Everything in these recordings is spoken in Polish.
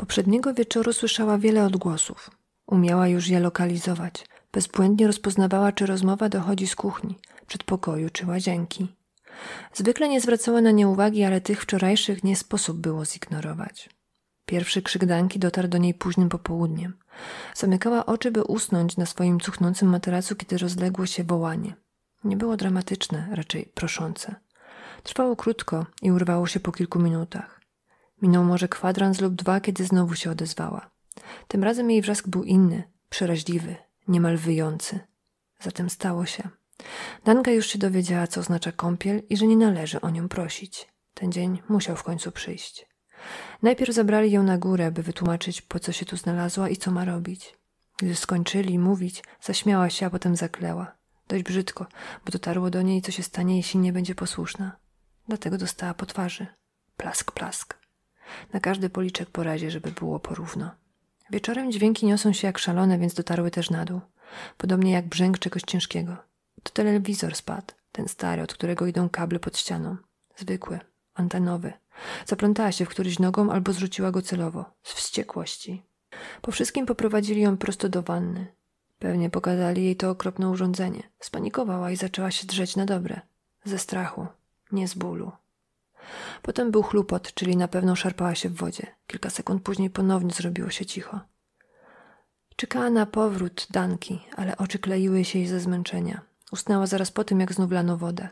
Poprzedniego wieczoru słyszała wiele odgłosów. Umiała już je lokalizować. Bezbłędnie rozpoznawała, czy rozmowa dochodzi z kuchni, przedpokoju czy łazienki. Zwykle nie zwracała na nie uwagi, ale tych wczorajszych nie sposób było zignorować. Pierwszy krzyk Danki dotarł do niej późnym popołudniem. Zamykała oczy, by usnąć na swoim cuchnącym materacu, kiedy rozległo się wołanie. Nie było dramatyczne, raczej proszące. Trwało krótko i urwało się po kilku minutach. Minął może kwadrans lub dwa, kiedy znowu się odezwała. Tym razem jej wrzask był inny, przeraźliwy, niemal wyjący. Zatem stało się. Danka już się dowiedziała, co oznacza kąpiel i że nie należy o nią prosić. Ten dzień musiał w końcu przyjść. Najpierw zabrali ją na górę, by wytłumaczyć, po co się tu znalazła i co ma robić. Gdy skończyli mówić, zaśmiała się, a potem zakleła. Dość brzydko, bo dotarło do niej, co się stanie, jeśli nie będzie posłuszna. Dlatego dostała po twarzy. Plask, plask na każdy policzek po razie, żeby było porówno. Wieczorem dźwięki niosą się jak szalone, więc dotarły też na dół. Podobnie jak brzęk czegoś ciężkiego. To telewizor spadł, ten stary, od którego idą kable pod ścianą. Zwykły, antenowy. Zaplątała się w któryś nogą albo zrzuciła go celowo, z wściekłości. Po wszystkim poprowadzili ją prosto do wanny. Pewnie pokazali jej to okropne urządzenie. Spanikowała i zaczęła się drzeć na dobre. Ze strachu, nie z bólu. Potem był chlupot, czyli na pewno szarpała się w wodzie. Kilka sekund później ponownie zrobiło się cicho. Czekała na powrót Danki, ale oczy kleiły się jej ze zmęczenia. Usnęła zaraz po tym, jak znów lano wodę.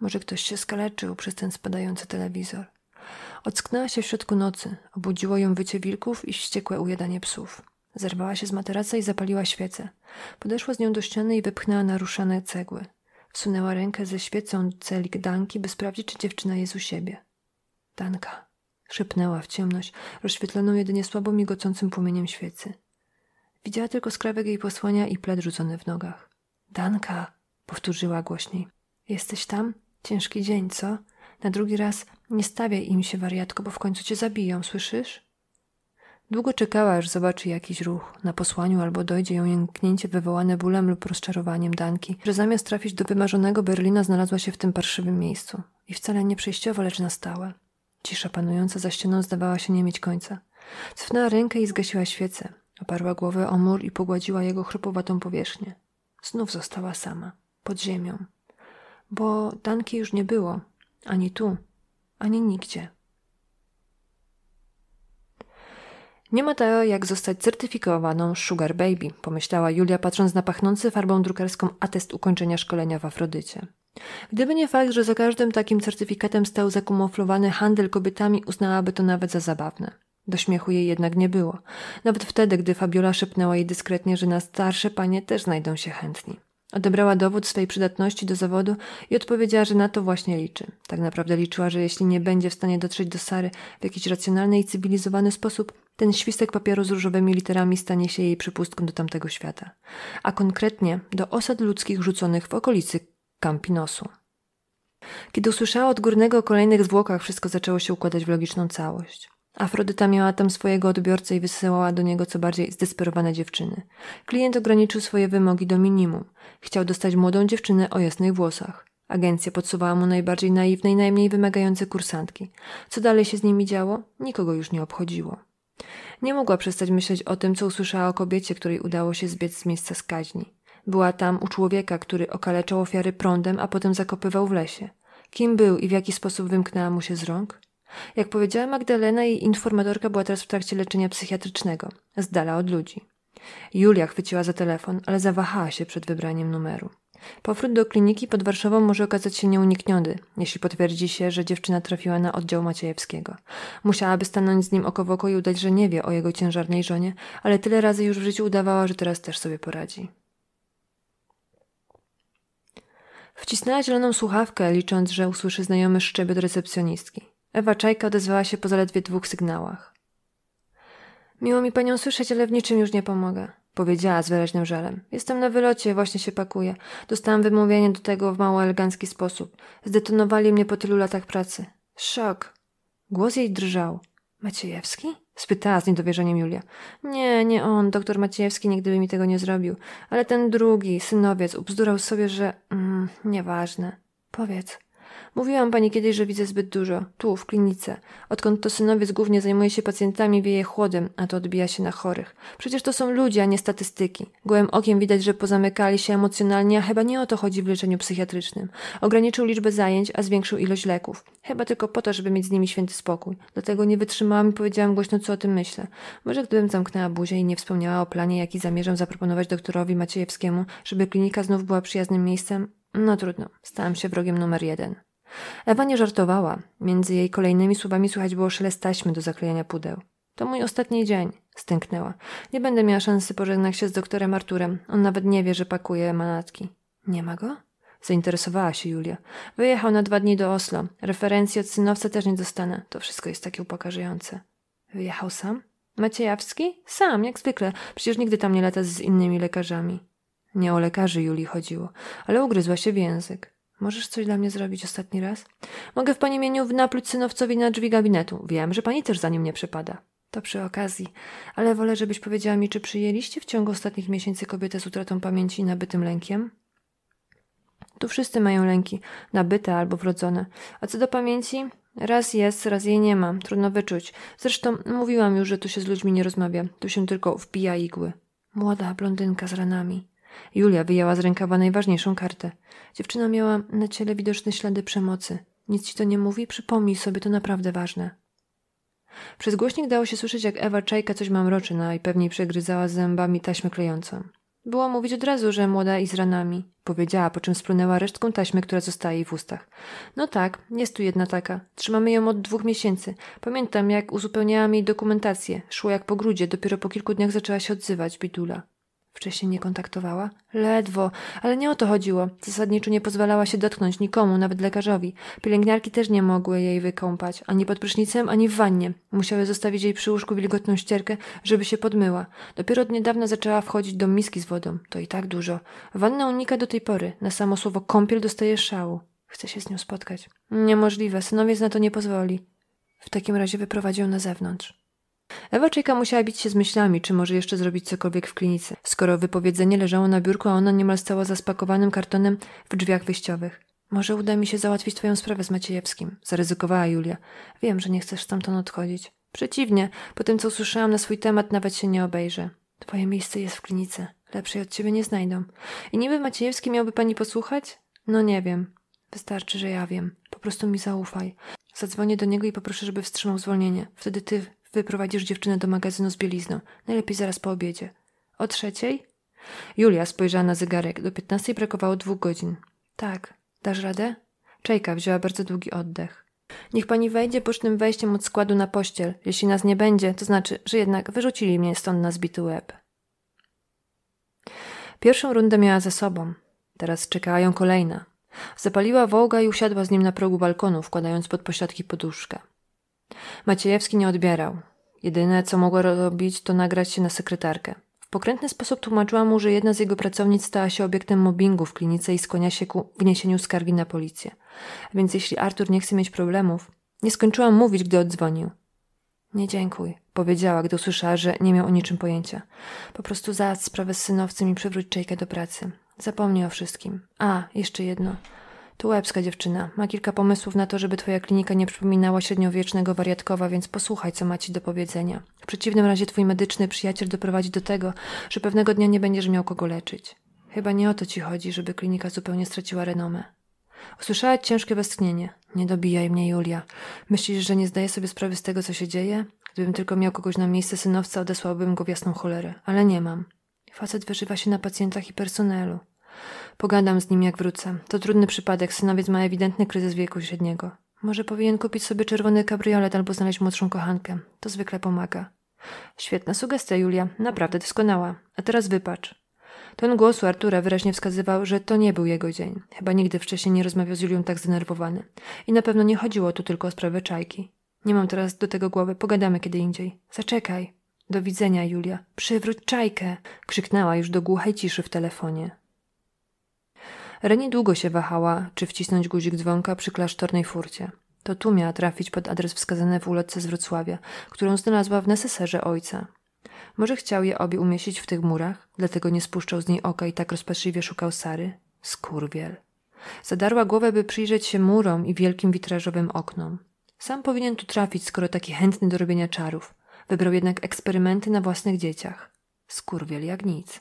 Może ktoś się skaleczył przez ten spadający telewizor. Ocknęła się w środku nocy. Obudziło ją wycie wilków i wściekłe ujadanie psów. Zerwała się z materaca i zapaliła świecę. Podeszła z nią do ściany i wypchnęła naruszane cegły sunęła rękę ze świecą celik Danki, by sprawdzić, czy dziewczyna jest u siebie. Danka, szepnęła w ciemność, rozświetloną jedynie słabo migocącym płomieniem świecy. Widziała tylko skrawek jej posłania i pled rzucony w nogach. Danka, powtórzyła głośniej. Jesteś tam? Ciężki dzień, co? Na drugi raz nie stawiaj im się, wariatko, bo w końcu cię zabiją, słyszysz? Długo czekała, aż zobaczy jakiś ruch na posłaniu albo dojdzie ją jęknięcie wywołane bólem lub rozczarowaniem Danki, że zamiast trafić do wymarzonego Berlina znalazła się w tym parszywym miejscu. I wcale nie przejściowo, lecz na stałe. Cisza panująca za ścianą zdawała się nie mieć końca. Cofnęła rękę i zgasiła świecę. Oparła głowę o mur i pogładziła jego chrupowatą powierzchnię. Znów została sama, pod ziemią. Bo Danki już nie było, ani tu, ani nigdzie. Nie ma to jak zostać certyfikowaną Sugar Baby, pomyślała Julia, patrząc na pachnący farbą drukarską atest ukończenia szkolenia w Afrodycie. Gdyby nie fakt, że za każdym takim certyfikatem stał zakumuflowany handel kobietami, uznałaby to nawet za zabawne. Do śmiechu jej jednak nie było, nawet wtedy, gdy Fabiola szepnęła jej dyskretnie, że na starsze panie też znajdą się chętni. Odebrała dowód swej przydatności do zawodu i odpowiedziała, że na to właśnie liczy. Tak naprawdę liczyła, że jeśli nie będzie w stanie dotrzeć do Sary w jakiś racjonalny i cywilizowany sposób, ten świstek papieru z różowymi literami stanie się jej przypustką do tamtego świata, a konkretnie do osad ludzkich rzuconych w okolicy Campinosu. Kiedy usłyszała od górnego o kolejnych zwłokach, wszystko zaczęło się układać w logiczną całość. Afrodyta miała tam swojego odbiorcę i wysyłała do niego co bardziej zdesperowane dziewczyny. Klient ograniczył swoje wymogi do minimum. Chciał dostać młodą dziewczynę o jasnych włosach. Agencja podsuwała mu najbardziej naiwne i najmniej wymagające kursantki. Co dalej się z nimi działo, nikogo już nie obchodziło. Nie mogła przestać myśleć o tym, co usłyszała o kobiecie, której udało się zbiec z miejsca skaźni. Była tam u człowieka, który okaleczał ofiary prądem, a potem zakopywał w lesie. Kim był i w jaki sposób wymknęła mu się z rąk? Jak powiedziała Magdalena, jej informatorka była teraz w trakcie leczenia psychiatrycznego, z dala od ludzi. Julia chwyciła za telefon, ale zawahała się przed wybraniem numeru. Powrót do kliniki pod Warszawą może okazać się nieunikniony, jeśli potwierdzi się, że dziewczyna trafiła na oddział Maciejewskiego. Musiałaby stanąć z nim oko w oko i udać, że nie wie o jego ciężarnej żonie, ale tyle razy już w życiu udawała, że teraz też sobie poradzi. Wcisnęła zieloną słuchawkę, licząc, że usłyszy znajomy szczebet recepcjonistki. Ewa Czajka odezwała się po zaledwie dwóch sygnałach. Miło mi panią słyszeć, ale w niczym już nie pomogę. Powiedziała z wyraźnym żalem. Jestem na wylocie, właśnie się pakuję. Dostałam wymówienie do tego w mało elegancki sposób. Zdetonowali mnie po tylu latach pracy. Szok. Głos jej drżał. Maciejewski? Spytała z niedowierzeniem Julia. Nie, nie on, doktor Maciejewski nigdy by mi tego nie zrobił. Ale ten drugi, synowiec, ubzdurał sobie, że... Mm, nieważne. Powiedz. Mówiłam pani kiedyś, że widzę zbyt dużo. Tu, w klinice. Odkąd to synowiec głównie zajmuje się pacjentami, wieje chłodem, a to odbija się na chorych. Przecież to są ludzie, a nie statystyki. Gołym okiem widać, że pozamykali się emocjonalnie, a chyba nie o to chodzi w leczeniu psychiatrycznym. Ograniczył liczbę zajęć, a zwiększył ilość leków. Chyba tylko po to, żeby mieć z nimi święty spokój. Dlatego nie wytrzymałam i powiedziałam głośno, co o tym myślę. Może gdybym zamknęła buzię i nie wspomniała o planie, jaki zamierzam zaproponować doktorowi Maciejewskiemu, żeby klinika znów była przyjaznym miejscem, no trudno, stałam się wrogiem numer jeden. Ewa nie żartowała. Między jej kolejnymi słowami słychać było szelest taśmy do zaklejania pudeł. To mój ostatni dzień, stęknęła. Nie będę miała szansy pożegnać się z doktorem Arturem. On nawet nie wie, że pakuje manatki. Nie ma go? Zainteresowała się Julia. Wyjechał na dwa dni do Oslo. Referencji od synowca też nie dostanę. To wszystko jest takie upokarzające. Wyjechał sam? Maciejawski? Sam, jak zwykle. Przecież nigdy tam nie lata z innymi lekarzami. Nie o lekarzy Julii chodziło, ale ugryzła się w język. Możesz coś dla mnie zrobić ostatni raz? Mogę w pani imieniu napluć synowcowi na drzwi gabinetu. Wiem, że pani też za nim nie przepada. To przy okazji, ale wolę, żebyś powiedziała mi, czy przyjęliście w ciągu ostatnich miesięcy kobietę z utratą pamięci i nabytym lękiem? Tu wszyscy mają lęki, nabyte albo wrodzone. A co do pamięci? Raz jest, raz jej nie ma, trudno wyczuć. Zresztą mówiłam już, że tu się z ludźmi nie rozmawia, tu się tylko wpija igły. Młoda blondynka z ranami. Julia wyjęła z rękawa najważniejszą kartę. Dziewczyna miała na ciele widoczne ślady przemocy. Nic ci to nie mówi? Przypomnij sobie, to naprawdę ważne. Przez głośnik dało się słyszeć, jak Ewa Czajka coś mam na no i pewnie przegryzała zębami taśmę klejącą. Była mówić od razu, że młoda i z ranami, powiedziała, po czym splunęła resztką taśmy, która zostaje jej w ustach. No tak, jest tu jedna taka. Trzymamy ją od dwóch miesięcy. Pamiętam, jak uzupełniałam jej dokumentację. Szło jak po grudzie, dopiero po kilku dniach zaczęła się odzywać, bidula. Wcześniej nie kontaktowała? Ledwo, ale nie o to chodziło. Zasadniczo nie pozwalała się dotknąć nikomu, nawet lekarzowi. Pielęgniarki też nie mogły jej wykąpać, ani pod prysznicem, ani w wannie. Musiały zostawić jej przy łóżku wilgotną ścierkę, żeby się podmyła. Dopiero od niedawna zaczęła wchodzić do miski z wodą. To i tak dużo. Wanna unika do tej pory. Na samo słowo kąpiel dostaje szału. Chce się z nią spotkać. Niemożliwe, synowiec na to nie pozwoli. W takim razie wyprowadził na zewnątrz. Ewa Czejka musiała bić się z myślami, czy może jeszcze zrobić cokolwiek w klinice, skoro wypowiedzenie leżało na biurku, a ona niemal stała za spakowanym kartonem w drzwiach wyjściowych. Może uda mi się załatwić twoją sprawę z Maciejewskim, zaryzykowała Julia. Wiem, że nie chcesz stamtąd odchodzić. Przeciwnie, po tym co usłyszałam na swój temat nawet się nie obejrzę. Twoje miejsce jest w klinice. Lepszej od ciebie nie znajdą. I niby Maciejewski miałby pani posłuchać? No nie wiem. Wystarczy, że ja wiem. Po prostu mi zaufaj. Zadzwonię do niego i poproszę, żeby wstrzymał zwolnienie. Wtedy ty Wyprowadzisz dziewczynę do magazynu z bielizną, najlepiej zaraz po obiedzie. O trzeciej? Julia spojrzała na zegarek. Do piętnastej brakowało dwóch godzin. Tak. Dasz radę? Czejka wzięła bardzo długi oddech. Niech pani wejdzie bocznym wejściem od składu na pościel. Jeśli nas nie będzie, to znaczy, że jednak wyrzucili mnie stąd na zbity łeb. Pierwszą rundę miała ze sobą. Teraz czekała ją kolejna. Zapaliła wołga i usiadła z nim na progu balkonu, wkładając pod pośladki poduszkę. Maciejewski nie odbierał. Jedyne, co mogła robić, to nagrać się na sekretarkę. W pokrętny sposób tłumaczyła mu, że jedna z jego pracownic stała się obiektem mobbingu w klinice i skłania się ku wniesieniu skargi na policję. A więc jeśli Artur nie chce mieć problemów... Nie skończyłam mówić, gdy odzwonił. Nie dziękuj, powiedziała, gdy usłyszała, że nie miał o niczym pojęcia. Po prostu załatw sprawę z synowcem i przywróć Jake'a do pracy. Zapomnij o wszystkim. A, jeszcze jedno. To łebska dziewczyna. Ma kilka pomysłów na to, żeby twoja klinika nie przypominała średniowiecznego wariatkowa, więc posłuchaj, co ma ci do powiedzenia. W przeciwnym razie twój medyczny przyjaciel doprowadzi do tego, że pewnego dnia nie będziesz miał kogo leczyć. Chyba nie o to ci chodzi, żeby klinika zupełnie straciła renomę. Usłyszała ciężkie westchnienie. Nie dobijaj mnie, Julia. Myślisz, że nie zdaję sobie sprawy z tego, co się dzieje? Gdybym tylko miał kogoś na miejsce synowca, odesłałbym go w jasną cholerę. Ale nie mam. Facet wyżywa się na pacjentach i personelu. Pogadam z nim, jak wrócę. To trudny przypadek. Synowiec ma ewidentny kryzys wieku średniego. Może powinien kupić sobie czerwony kabriolet albo znaleźć młodszą kochankę. To zwykle pomaga. Świetna sugestia, Julia. Naprawdę doskonała. A teraz wypacz. głos u Artura wyraźnie wskazywał, że to nie był jego dzień. Chyba nigdy wcześniej nie rozmawiał z Julią tak zdenerwowany. I na pewno nie chodziło tu tylko o sprawę czajki. Nie mam teraz do tego głowy, pogadamy kiedy indziej. Zaczekaj. Do widzenia, Julia. Przywróć czajkę! krzyknęła już do głuchej ciszy w telefonie. Reni długo się wahała, czy wcisnąć guzik dzwonka przy klasztornej furcie. To tu miała trafić pod adres wskazany w ulotce z Wrocławia, którą znalazła w neseserze ojca. Może chciał je obie umieścić w tych murach, dlatego nie spuszczał z niej oka i tak rozpaczliwie szukał Sary? Skurwiel. Zadarła głowę, by przyjrzeć się murom i wielkim witrażowym oknom. Sam powinien tu trafić, skoro taki chętny do robienia czarów. Wybrał jednak eksperymenty na własnych dzieciach. Skurwiel jak nic.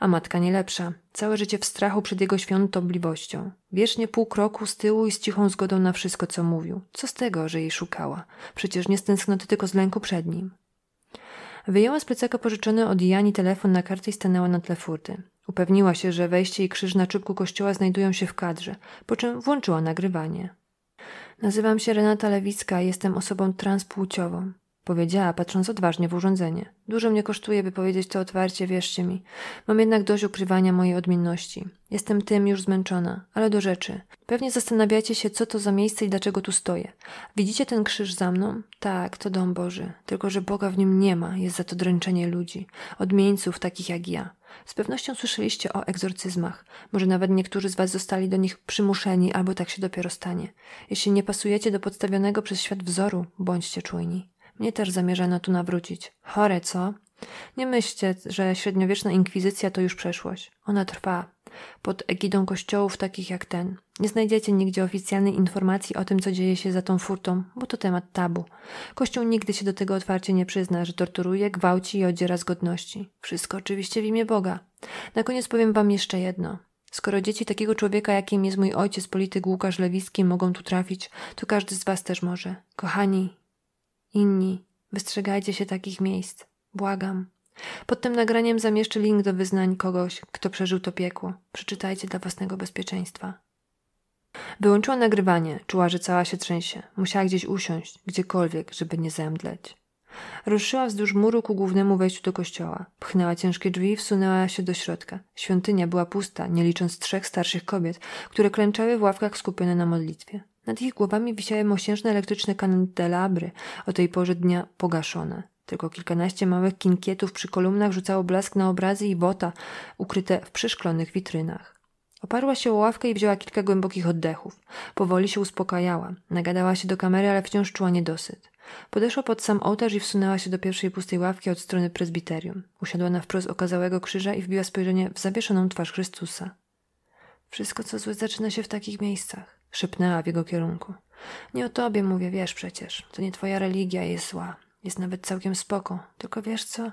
A matka nie lepsza. Całe życie w strachu przed jego świątobliwością. Wiecznie pół kroku z tyłu i z cichą zgodą na wszystko, co mówił. Co z tego, że jej szukała? Przecież nie z tęsknoty, tylko z lęku przed nim. Wyjęła z plecaka pożyczony od Jani telefon na kartę i stanęła na tle furty. Upewniła się, że wejście i krzyż na czubku kościoła znajdują się w kadrze, po czym włączyła nagrywanie. Nazywam się Renata Lewicka i jestem osobą transpłciową. Powiedziała, patrząc odważnie w urządzenie. Dużo mnie kosztuje, by powiedzieć to otwarcie, wierzcie mi. Mam jednak dość ukrywania mojej odmienności. Jestem tym już zmęczona, ale do rzeczy. Pewnie zastanawiacie się, co to za miejsce i dlaczego tu stoję. Widzicie ten krzyż za mną? Tak, to dom Boży. Tylko, że Boga w nim nie ma, jest za to dręczenie ludzi, odmieńców takich jak ja. Z pewnością słyszeliście o egzorcyzmach. Może nawet niektórzy z Was zostali do nich przymuszeni, albo tak się dopiero stanie. Jeśli nie pasujecie do podstawionego przez świat wzoru, bądźcie czujni. Nie też zamierzano tu nawrócić. Chore, co? Nie myślcie, że średniowieczna inkwizycja to już przeszłość. Ona trwa. Pod egidą kościołów takich jak ten. Nie znajdziecie nigdzie oficjalnej informacji o tym, co dzieje się za tą furtą, bo to temat tabu. Kościół nigdy się do tego otwarcie nie przyzna, że torturuje, gwałci i odziera z godności. Wszystko oczywiście w imię Boga. Na koniec powiem wam jeszcze jedno. Skoro dzieci takiego człowieka, jakim jest mój ojciec, polityk Łukasz Lewicki, mogą tu trafić, to każdy z was też może. Kochani, Inni, wystrzegajcie się takich miejsc. Błagam. Pod tym nagraniem zamieszczę link do wyznań kogoś, kto przeżył to piekło. Przeczytajcie dla własnego bezpieczeństwa. Wyłączyła nagrywanie, czuła, że cała się trzęsie. Musiała gdzieś usiąść, gdziekolwiek, żeby nie zemdleć. Ruszyła wzdłuż muru ku głównemu wejściu do kościoła. Pchnęła ciężkie drzwi i wsunęła się do środka. Świątynia była pusta, nie licząc trzech starszych kobiet, które klęczały w ławkach skupione na modlitwie. Nad ich głowami wisiały mosiężne elektryczne kandelabry, o tej porze dnia pogaszone. Tylko kilkanaście małych kinkietów przy kolumnach rzucało blask na obrazy i bota ukryte w przeszklonych witrynach. Oparła się o ławkę i wzięła kilka głębokich oddechów. Powoli się uspokajała. Nagadała się do kamery, ale wciąż czuła niedosyt. Podeszła pod sam ołtarz i wsunęła się do pierwszej pustej ławki od strony prezbiterium. Usiadła na wprost okazałego krzyża i wbiła spojrzenie w zawieszoną twarz Chrystusa. Wszystko, co złe, zaczyna się w takich miejscach. Szepnęła w jego kierunku. Nie o tobie mówię, wiesz przecież. To nie twoja religia jest zła. Jest nawet całkiem spoko. Tylko wiesz co?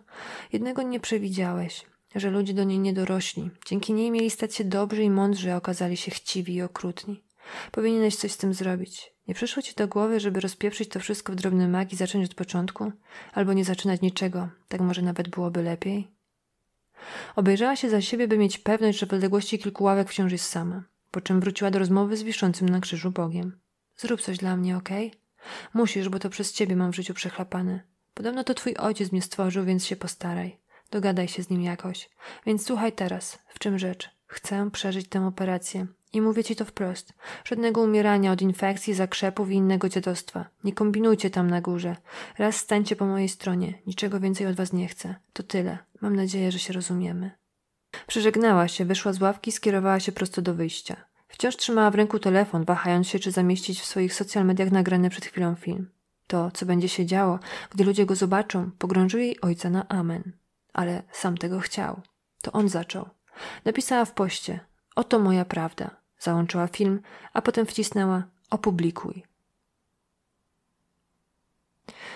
Jednego nie przewidziałeś. Że ludzie do niej nie dorośli. Dzięki niej mieli stać się dobrzy i mądrzy, a okazali się chciwi i okrutni. Powinieneś coś z tym zrobić. Nie przyszło ci do głowy, żeby rozpieprzyć to wszystko w drobny magii, i zacząć od początku? Albo nie zaczynać niczego. Tak może nawet byłoby lepiej? Obejrzała się za siebie, by mieć pewność, że w odległości kilku ławek wciąż jest sama. Po czym wróciła do rozmowy z wiszącym na krzyżu Bogiem. Zrób coś dla mnie, okej? Okay? Musisz, bo to przez ciebie mam w życiu przechlapane. Podobno to twój ojciec mnie stworzył, więc się postaraj. Dogadaj się z nim jakoś. Więc słuchaj teraz, w czym rzecz. Chcę przeżyć tę operację. I mówię ci to wprost. Żadnego umierania od infekcji, zakrzepów i innego dziadostwa. Nie kombinujcie tam na górze. Raz stańcie po mojej stronie. Niczego więcej od was nie chcę. To tyle. Mam nadzieję, że się rozumiemy. Przeżegnała się, wyszła z ławki, skierowała się prosto do wyjścia. Wciąż trzymała w ręku telefon, wahając się, czy zamieścić w swoich social mediach nagrany przed chwilą film. To, co będzie się działo, gdy ludzie go zobaczą, pogrąży jej ojca na amen. Ale sam tego chciał. To on zaczął. Napisała w poście: Oto moja prawda. Załączyła film, a potem wcisnęła: Opublikuj.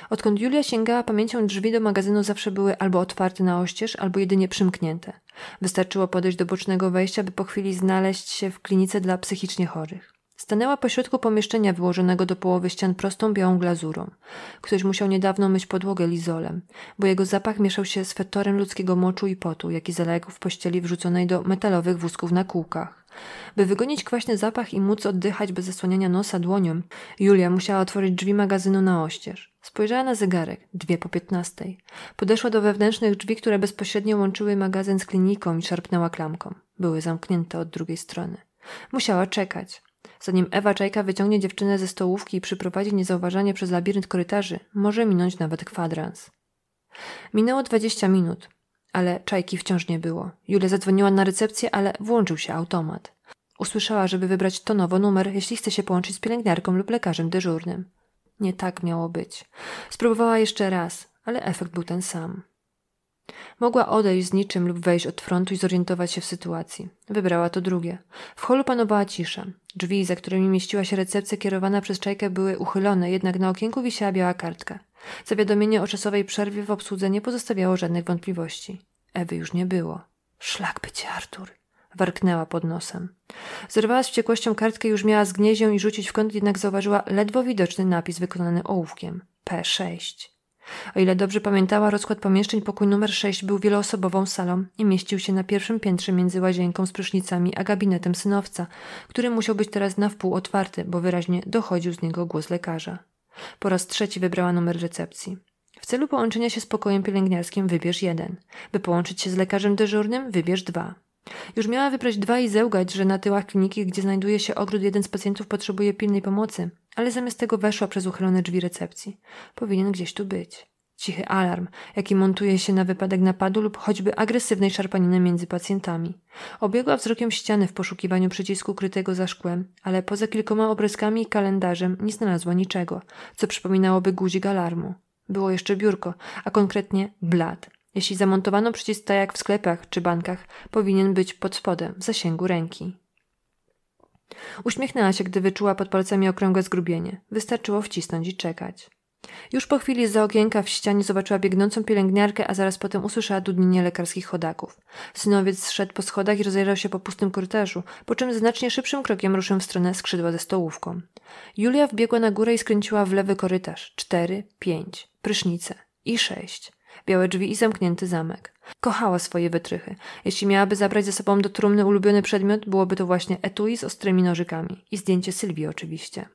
Odkąd Julia sięgała pamięcią, drzwi do magazynu zawsze były albo otwarte na oścież, albo jedynie przymknięte. Wystarczyło podejść do bocznego wejścia, by po chwili znaleźć się w klinice dla psychicznie chorych. Stanęła pośrodku pomieszczenia wyłożonego do połowy ścian prostą białą glazurą. Ktoś musiał niedawno myć podłogę lizolem, bo jego zapach mieszał się z fetorem ludzkiego moczu i potu, jaki zaległ w pościeli wrzuconej do metalowych wózków na kółkach. By wygonić kwaśny zapach i móc oddychać bez zasłaniania nosa dłonią, Julia musiała otworzyć drzwi magazynu na oścież. Spojrzała na zegarek, dwie po piętnastej. Podeszła do wewnętrznych drzwi, które bezpośrednio łączyły magazyn z kliniką i szarpnęła klamką. Były zamknięte od drugiej strony. Musiała czekać. Zanim Ewa Czajka wyciągnie dziewczynę ze stołówki i przyprowadzi niezauważanie przez labirynt korytarzy, może minąć nawet kwadrans. Minęło dwadzieścia minut ale czajki wciąż nie było. Julia zadzwoniła na recepcję, ale włączył się automat. Usłyszała, żeby wybrać tonowo numer, jeśli chce się połączyć z pielęgniarką lub lekarzem dyżurnym. Nie tak miało być. Spróbowała jeszcze raz, ale efekt był ten sam. Mogła odejść z niczym lub wejść od frontu i zorientować się w sytuacji. Wybrała to drugie. W holu panowała cisza. Drzwi, za którymi mieściła się recepcja kierowana przez czajkę, były uchylone, jednak na okienku wisiała biała kartka. Zawiadomienie o czasowej przerwie w obsłudze nie pozostawiało żadnych wątpliwości. Ewy już nie było. Szlak bycie, Artur! warknęła pod nosem. Zerwała z wściekłością kartkę, już miała zgnieźć i rzucić w kąt, jednak zauważyła ledwo widoczny napis wykonany ołówkiem. P6. O ile dobrze pamiętała, rozkład pomieszczeń pokój numer 6 był wieloosobową salą i mieścił się na pierwszym piętrze między łazienką z prysznicami a gabinetem synowca, który musiał być teraz na wpół otwarty, bo wyraźnie dochodził z niego głos lekarza. Po raz trzeci wybrała numer recepcji. W celu połączenia się z pokojem pielęgniarskim wybierz jeden. By połączyć się z lekarzem dyżurnym, wybierz dwa. Już miała wybrać dwa i zełgać, że na tyłach kliniki, gdzie znajduje się ogród, jeden z pacjentów potrzebuje pilnej pomocy, ale zamiast tego weszła przez uchylone drzwi recepcji. Powinien gdzieś tu być cichy alarm, jaki montuje się na wypadek napadu lub choćby agresywnej szarpaniny między pacjentami. Obiegła wzrokiem ściany w poszukiwaniu przycisku krytego za szkłem, ale poza kilkoma obryskami i kalendarzem nie znalazła niczego, co przypominałoby guzik alarmu. Było jeszcze biurko, a konkretnie blat. Jeśli zamontowano przycisk tak jak w sklepach czy bankach, powinien być pod spodem, w zasięgu ręki. Uśmiechnęła się, gdy wyczuła pod palcami okrągłe zgrubienie. Wystarczyło wcisnąć i czekać. Już po chwili za okienka w ścianie zobaczyła biegnącą pielęgniarkę, a zaraz potem usłyszała dudnienie lekarskich chodaków. Synowiec szedł po schodach i rozejrzał się po pustym korytarzu, po czym znacznie szybszym krokiem ruszył w stronę skrzydła ze stołówką. Julia wbiegła na górę i skręciła w lewy korytarz. Cztery, pięć, prysznice i sześć. Białe drzwi i zamknięty zamek. Kochała swoje wytrychy. Jeśli miałaby zabrać ze sobą do trumny ulubiony przedmiot, byłoby to właśnie etui z ostrymi nożykami. I zdjęcie Sylwii oczywiście.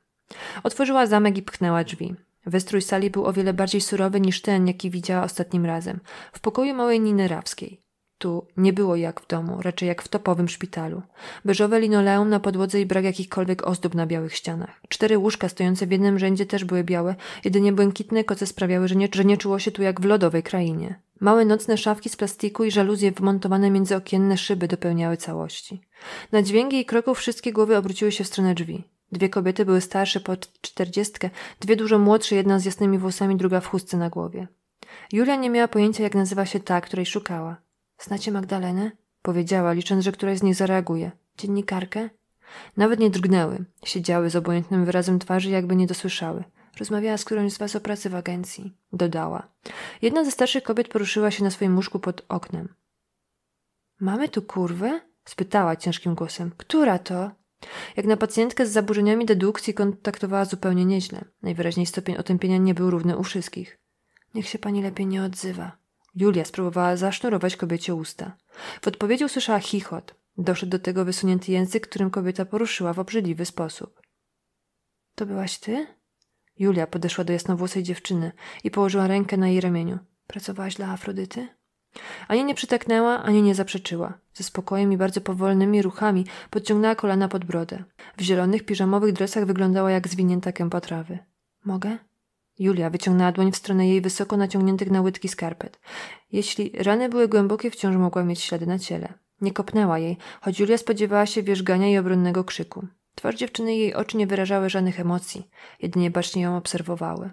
Otworzyła zamek i pchnęła drzwi. Wystrój sali był o wiele bardziej surowy niż ten, jaki widziała ostatnim razem, w pokoju małej Niny Rawskiej. Tu nie było jak w domu, raczej jak w topowym szpitalu. Beżowe linoleum na podłodze i brak jakichkolwiek ozdób na białych ścianach. Cztery łóżka stojące w jednym rzędzie też były białe, jedynie błękitne koce sprawiały, że nie, że nie czuło się tu jak w lodowej krainie. Małe nocne szafki z plastiku i żaluzje wmontowane między okienne szyby dopełniały całości. Na dźwięki i kroków wszystkie głowy obróciły się w stronę drzwi. Dwie kobiety były starsze pod czterdziestkę, dwie dużo młodsze, jedna z jasnymi włosami, druga w chustce na głowie. Julia nie miała pojęcia, jak nazywa się ta, której szukała. Znacie Magdalenę? Powiedziała, licząc, że któraś z nich zareaguje. Dziennikarkę? Nawet nie drgnęły. Siedziały z obojętnym wyrazem twarzy, jakby nie dosłyszały. Rozmawiała z którąś z was o pracy w agencji. Dodała. Jedna ze starszych kobiet poruszyła się na swoim łóżku pod oknem. Mamy tu kurwę? Spytała ciężkim głosem. Która to? Jak na pacjentkę z zaburzeniami dedukcji kontaktowała zupełnie nieźle. Najwyraźniej stopień otępienia nie był równy u wszystkich. Niech się pani lepiej nie odzywa. Julia spróbowała zasznurować kobiecie usta. W odpowiedzi usłyszała chichot. Doszedł do tego wysunięty język, którym kobieta poruszyła w obrzydliwy sposób. To byłaś ty? Julia podeszła do jasnowłosej dziewczyny i położyła rękę na jej ramieniu. Pracowałaś dla Afrodyty? Ani nie przytaknęła, ani nie zaprzeczyła. Ze spokojem i bardzo powolnymi ruchami podciągnęła kolana pod brodę. W zielonych, piżamowych dresach wyglądała jak zwinięta kępa trawy. Mogę? Julia wyciągnęła dłoń w stronę jej wysoko naciągniętych na łydki skarpet. Jeśli rany były głębokie, wciąż mogła mieć ślady na ciele. Nie kopnęła jej, choć Julia spodziewała się wierzgania i obronnego krzyku. Twarz dziewczyny i jej oczy nie wyrażały żadnych emocji, jedynie bacznie ją obserwowały.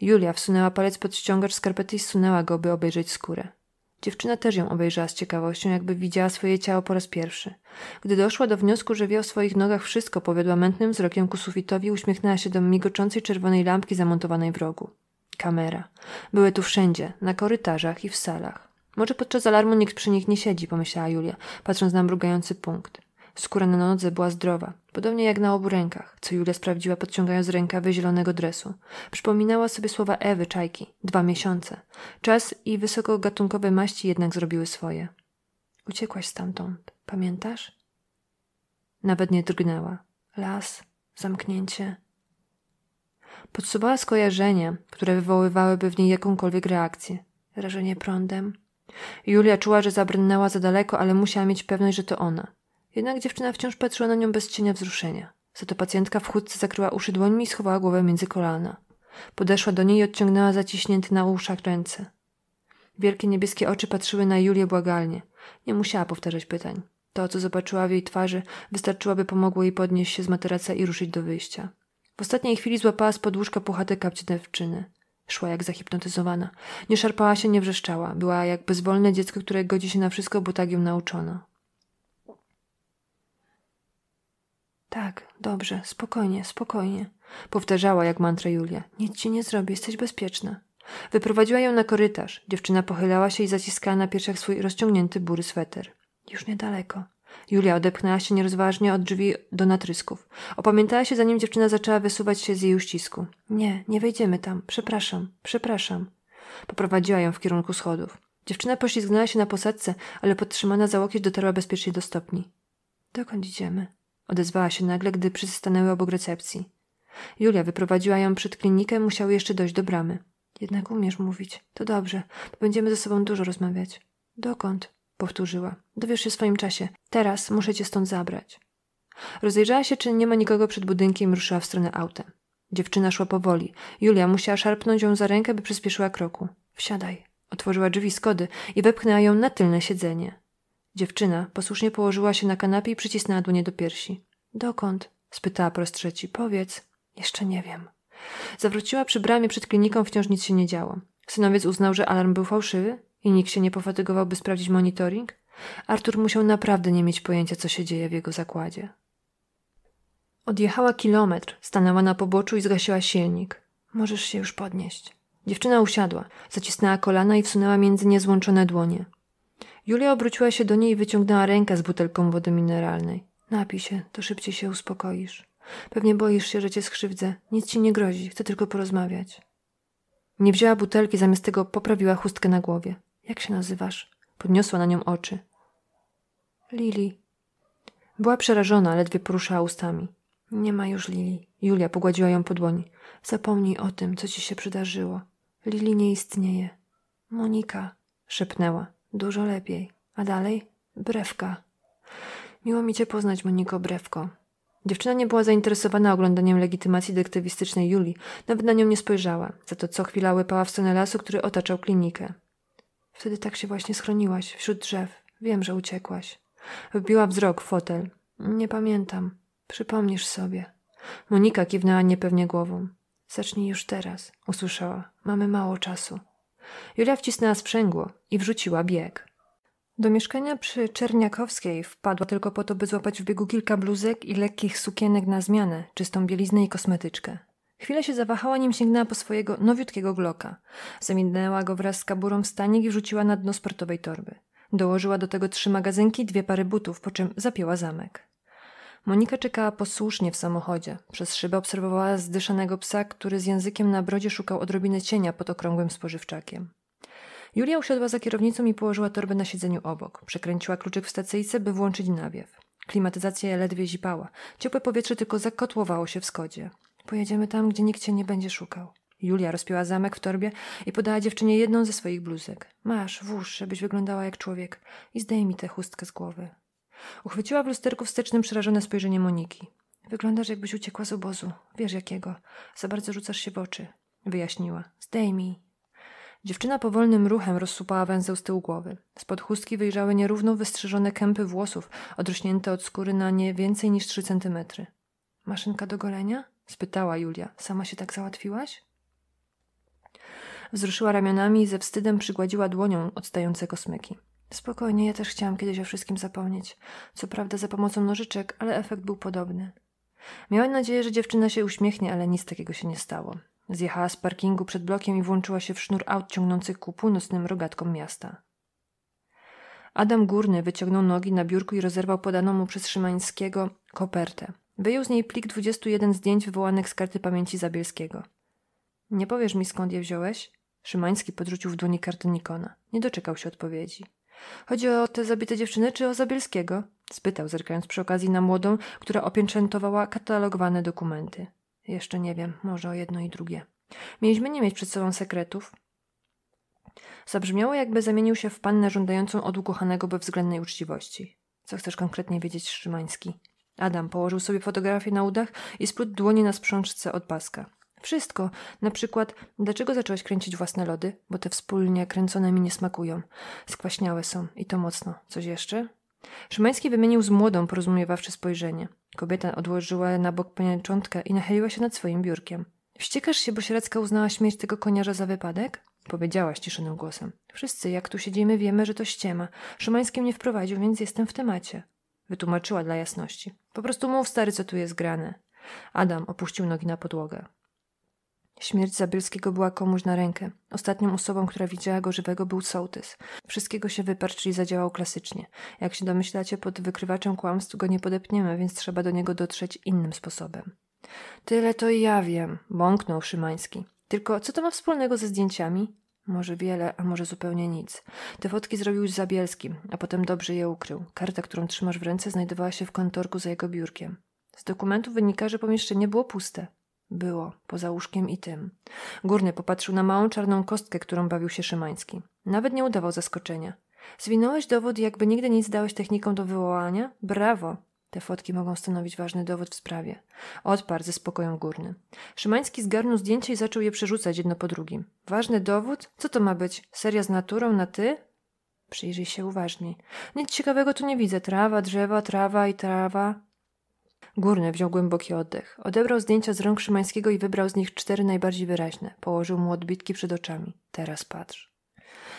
Julia wsunęła palec pod ściągacz skarpety i zsunęła go, by obejrzeć skórę. Dziewczyna też ją obejrzała z ciekawością, jakby widziała swoje ciało po raz pierwszy. Gdy doszła do wniosku, że wie o swoich nogach wszystko, powiodła mętnym wzrokiem ku sufitowi uśmiechnęła się do migoczącej czerwonej lampki zamontowanej w rogu. Kamera. Były tu wszędzie, na korytarzach i w salach. Może podczas alarmu nikt przy nich nie siedzi, pomyślała Julia, patrząc na mrugający punkt. Skóra na nodze była zdrowa, podobnie jak na obu rękach, co Julia sprawdziła podciągając rękawy zielonego dresu. Przypominała sobie słowa Ewy Czajki. Dwa miesiące. Czas i wysokogatunkowe maści jednak zrobiły swoje. Uciekłaś stamtąd, pamiętasz? Nawet nie drgnęła. Las, zamknięcie. Podsuwała skojarzenia, które wywoływałyby w niej jakąkolwiek reakcję. Rażenie prądem. Julia czuła, że zabrnęła za daleko, ale musiała mieć pewność, że to ona. Jednak dziewczyna wciąż patrzyła na nią bez cienia wzruszenia. Za to pacjentka w chudce zakryła uszy dłońmi i schowała głowę między kolana. Podeszła do niej i odciągnęła zaciśnięte na uszach ręce. Wielkie niebieskie oczy patrzyły na Julię błagalnie. Nie musiała powtarzać pytań. To, co zobaczyła w jej twarzy, wystarczyło, by pomogło jej podnieść się z materaca i ruszyć do wyjścia. W ostatniej chwili złapała z podłóżka puchaty kapcie dziewczyny. Szła jak zahipnotyzowana. Nie szarpała się, nie wrzeszczała. Była jak bezwolne dziecko, które godzi się na wszystko, bo tak ją nauczono. Tak, dobrze, spokojnie, spokojnie. Powtarzała jak mantrę Julia. Nic ci nie zrobi, jesteś bezpieczna. Wyprowadziła ją na korytarz. Dziewczyna pochylała się i zaciskała na piersiach swój rozciągnięty bury sweter. Już niedaleko. Julia odepchnęła się nierozważnie od drzwi do natrysków. Opamiętała się, zanim dziewczyna zaczęła wysuwać się z jej uścisku. Nie, nie wejdziemy tam. Przepraszam, przepraszam. Poprowadziła ją w kierunku schodów. Dziewczyna poślizgnęła się na posadzce, ale podtrzymana za łokieć dotarła bezpiecznie do stopni. Dokąd idziemy? odezwała się nagle, gdy przystanęły stanęły obok recepcji. Julia wyprowadziła ją przed klinikę, musiały jeszcze dojść do bramy. Jednak umiesz mówić. To dobrze, bo będziemy ze sobą dużo rozmawiać. Dokąd? powtórzyła. Dowiesz się w swoim czasie. Teraz muszę cię stąd zabrać. Rozejrzała się, czy nie ma nikogo przed budynkiem i ruszyła w stronę autem. Dziewczyna szła powoli. Julia musiała szarpnąć ją za rękę, by przyspieszyła kroku. Wsiadaj. Otworzyła drzwi skody i wepchnęła ją na tylne siedzenie. Dziewczyna posłusznie położyła się na kanapie i przycisnęła dłonie do piersi. Dokąd? spytała prostrzeci. Powiedz. Jeszcze nie wiem. Zawróciła przy bramie przed kliniką, wciąż nic się nie działo. Synowiec uznał, że alarm był fałszywy i nikt się nie pofatygował, by sprawdzić monitoring. Artur musiał naprawdę nie mieć pojęcia, co się dzieje w jego zakładzie. Odjechała kilometr, stanęła na poboczu i zgasiła silnik. Możesz się już podnieść. Dziewczyna usiadła, zacisnęła kolana i wsunęła między nie złączone dłonie. Julia obróciła się do niej i wyciągnęła rękę z butelką wody mineralnej. Napij się, to szybciej się uspokoisz. Pewnie boisz się, że cię skrzywdzę. Nic ci nie grozi, chcę tylko porozmawiać. Nie wzięła butelki, zamiast tego poprawiła chustkę na głowie. Jak się nazywasz? Podniosła na nią oczy. Lili. Była przerażona, ledwie poruszała ustami. Nie ma już Lili. Julia pogładziła ją po dłoni. Zapomnij o tym, co ci się przydarzyło. Lili nie istnieje. Monika, szepnęła. Dużo lepiej. A dalej? Brewka. Miło mi cię poznać, Moniko Brewko. Dziewczyna nie była zainteresowana oglądaniem legitymacji detektywistycznej Julii, nawet na nią nie spojrzała, za to co chwila łypała w stronę lasu, który otaczał klinikę. Wtedy tak się właśnie schroniłaś, wśród drzew. Wiem, że uciekłaś. Wbiła wzrok w fotel. Nie pamiętam. Przypomnisz sobie. Monika kiwnęła niepewnie głową. Zacznij już teraz, usłyszała. Mamy mało czasu. Julia wcisnęła sprzęgło i wrzuciła bieg. Do mieszkania przy Czerniakowskiej wpadła tylko po to, by złapać w biegu kilka bluzek i lekkich sukienek na zmianę, czystą bieliznę i kosmetyczkę. Chwilę się zawahała, nim sięgnęła po swojego nowiutkiego gloka. Zamienęła go wraz z kaburą w stanik i rzuciła na dno sportowej torby. Dołożyła do tego trzy magazynki, dwie pary butów, po czym zapięła zamek. Monika czekała posłusznie w samochodzie. Przez szybę obserwowała zdyszanego psa, który z językiem na brodzie szukał odrobiny cienia pod okrągłym spożywczakiem. Julia usiadła za kierownicą i położyła torbę na siedzeniu obok. Przekręciła kluczyk w stacyjce, by włączyć nawiew. Klimatyzacja ledwie zipała. Ciepłe powietrze tylko zakotłowało się w skodzie. Pojedziemy tam, gdzie nikt cię nie będzie szukał. Julia rozpiła zamek w torbie i podała dziewczynie jedną ze swoich bluzek. Masz, włóż, żebyś wyglądała jak człowiek i zdejmij tę chustkę z głowy. Uchwyciła w lusterku wstecznym przerażone spojrzenie Moniki. Wyglądasz, jakbyś uciekła z obozu. Wiesz jakiego. Za bardzo rzucasz się w oczy. Wyjaśniła. Zdejmij. Dziewczyna powolnym ruchem rozsupała węzeł z tyłu głowy. Spod chustki wyjrzały nierówno wystrzyżone kępy włosów, odrośnięte od skóry na nie więcej niż trzy centymetry. Maszynka do golenia? spytała Julia. Sama się tak załatwiłaś? Wzruszyła ramionami i ze wstydem przygładziła dłonią odstające kosmyki. Spokojnie, ja też chciałam kiedyś o wszystkim zapomnieć. Co prawda za pomocą nożyczek, ale efekt był podobny. Miałem nadzieję, że dziewczyna się uśmiechnie, ale nic takiego się nie stało. Zjechała z parkingu przed blokiem i włączyła się w sznur aut ciągnących ku północnym rogatkom miasta. Adam Górny wyciągnął nogi na biurku i rozerwał podaną mu przez Szymańskiego kopertę. Wyjął z niej plik 21 zdjęć wywołanych z karty pamięci Zabielskiego. Nie powiesz mi skąd je wziąłeś? Szymański podrzucił w dłoni kartę Nikona. Nie doczekał się odpowiedzi. Chodzi o te zabite dziewczyny czy o Zabielskiego? spytał, zerkając przy okazji na młodą, która opieczętowała katalogowane dokumenty. Jeszcze nie wiem, może o jedno i drugie. Mieliśmy nie mieć przed sobą sekretów. Zabrzmiało, jakby zamienił się w pannę żądającą od ukochanego bezwzględnej uczciwości. Co chcesz konkretnie wiedzieć, Szymański? Adam położył sobie fotografię na udach i sprót dłonie na sprzączce od paska. Wszystko. Na przykład, dlaczego zaczęłaś kręcić własne lody? Bo te wspólnie kręcone mi nie smakują. Skwaśniałe są i to mocno. Coś jeszcze? Szymański wymienił z młodą porozumiewawcze spojrzenie. Kobieta odłożyła na bok pamięczątkę i nachyliła się nad swoim biurkiem. Wściekasz się, bo Sierecka uznała śmierć tego koniarza za wypadek? Powiedziała ściszonym głosem. Wszyscy, jak tu siedzimy, wiemy, że to ściema. Szymański mnie wprowadził, więc jestem w temacie. Wytłumaczyła dla jasności. Po prostu mów, stary, co tu jest grane. Adam opuścił nogi na podłogę. Śmierć Zabielskiego była komuś na rękę. Ostatnią osobą, która widziała go żywego był sołtys. Wszystkiego się wyparł, czyli zadziałał klasycznie. Jak się domyślacie, pod wykrywaczem kłamstw go nie podepniemy, więc trzeba do niego dotrzeć innym sposobem. Tyle to i ja wiem, bąknął Szymański. Tylko co to ma wspólnego ze zdjęciami? Może wiele, a może zupełnie nic. Te fotki zrobił z Zabielskim, a potem dobrze je ukrył. Karta, którą trzymasz w ręce, znajdowała się w kantorku za jego biurkiem. Z dokumentu wynika, że pomieszczenie było puste. Było, poza łóżkiem i tym. Górny popatrzył na małą czarną kostkę, którą bawił się Szymański. Nawet nie udawał zaskoczenia. Zwinąłeś dowód jakby nigdy nic dałeś technikom do wywołania? Brawo! Te fotki mogą stanowić ważny dowód w sprawie. Odparł ze spokojem górny. Szymański zgarnął zdjęcie i zaczął je przerzucać jedno po drugim. Ważny dowód? Co to ma być? Seria z naturą na ty? Przyjrzyj się uważniej. Nic ciekawego tu nie widzę. Trawa, drzewa, trawa i trawa. Górny wziął głęboki oddech. Odebrał zdjęcia z rąk Szymańskiego i wybrał z nich cztery najbardziej wyraźne. Położył mu odbitki przed oczami. Teraz patrz.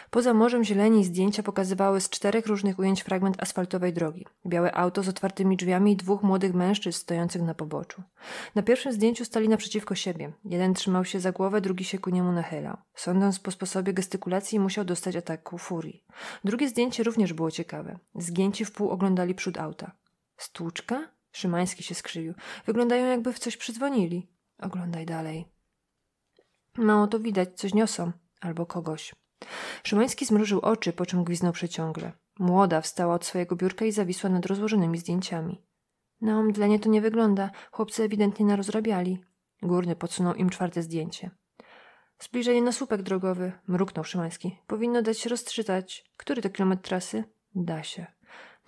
Poza morzem zieleni zdjęcia pokazywały z czterech różnych ujęć fragment asfaltowej drogi. Białe auto z otwartymi drzwiami i dwóch młodych mężczyzn stojących na poboczu. Na pierwszym zdjęciu stali naprzeciwko siebie. Jeden trzymał się za głowę, drugi się ku niemu nachylał. Sądząc po sposobie gestykulacji musiał dostać ataku furii. Drugie zdjęcie również było ciekawe. Zgięci w pół oglądali przód auta. Stłuczka? Szymański się skrzywił. Wyglądają jakby w coś przydzwonili. Oglądaj dalej. Mało to widać, coś niosą. Albo kogoś. Szymański zmrużył oczy, po czym gwiznął przeciągle. Młoda wstała od swojego biurka i zawisła nad rozłożonymi zdjęciami. Na no, omdlenie to nie wygląda. Chłopcy ewidentnie narozrabiali. Górny podsunął im czwarte zdjęcie. Zbliżenie na słupek drogowy, mruknął Szymański. Powinno dać się rozczytać. Który to kilometr trasy? Da się.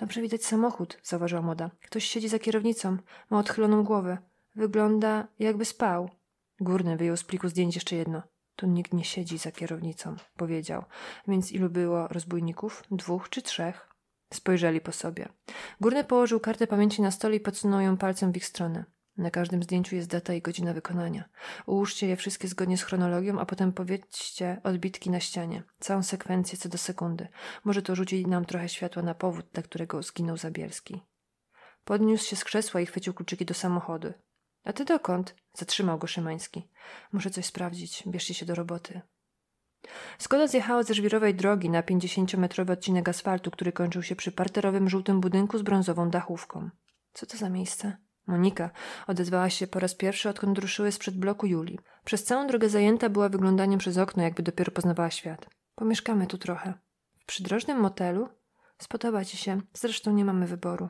Dobrze widać samochód, zauważyła młoda. Ktoś siedzi za kierownicą, ma odchyloną głowę. Wygląda jakby spał. Górny wyjął z pliku zdjęć jeszcze jedno. Tu nikt nie siedzi za kierownicą, powiedział. Więc ilu było rozbójników? Dwóch czy trzech? Spojrzeli po sobie. Górny położył kartę pamięci na stole i podsunął ją palcem w ich stronę. Na każdym zdjęciu jest data i godzina wykonania. Ułóżcie je wszystkie zgodnie z chronologią, a potem powiedzcie odbitki na ścianie, całą sekwencję co do sekundy. Może to rzuci nam trochę światła na powód, dla którego zginął Zabielski. Podniósł się z krzesła i chwycił kluczyki do samochodu. A ty dokąd? Zatrzymał go Szymański. Muszę coś sprawdzić. Bierzcie się do roboty. Skoda zjechała ze żwirowej drogi na pięćdziesięciometrowy odcinek asfaltu, który kończył się przy parterowym żółtym budynku z brązową dachówką. Co to za miejsce? Monika odezwała się po raz pierwszy, odkąd ruszyły sprzed bloku Julii. Przez całą drogę zajęta była wyglądaniem przez okno, jakby dopiero poznawała świat. Pomieszkamy tu trochę. W przydrożnym motelu? Spodoba ci się. Zresztą nie mamy wyboru.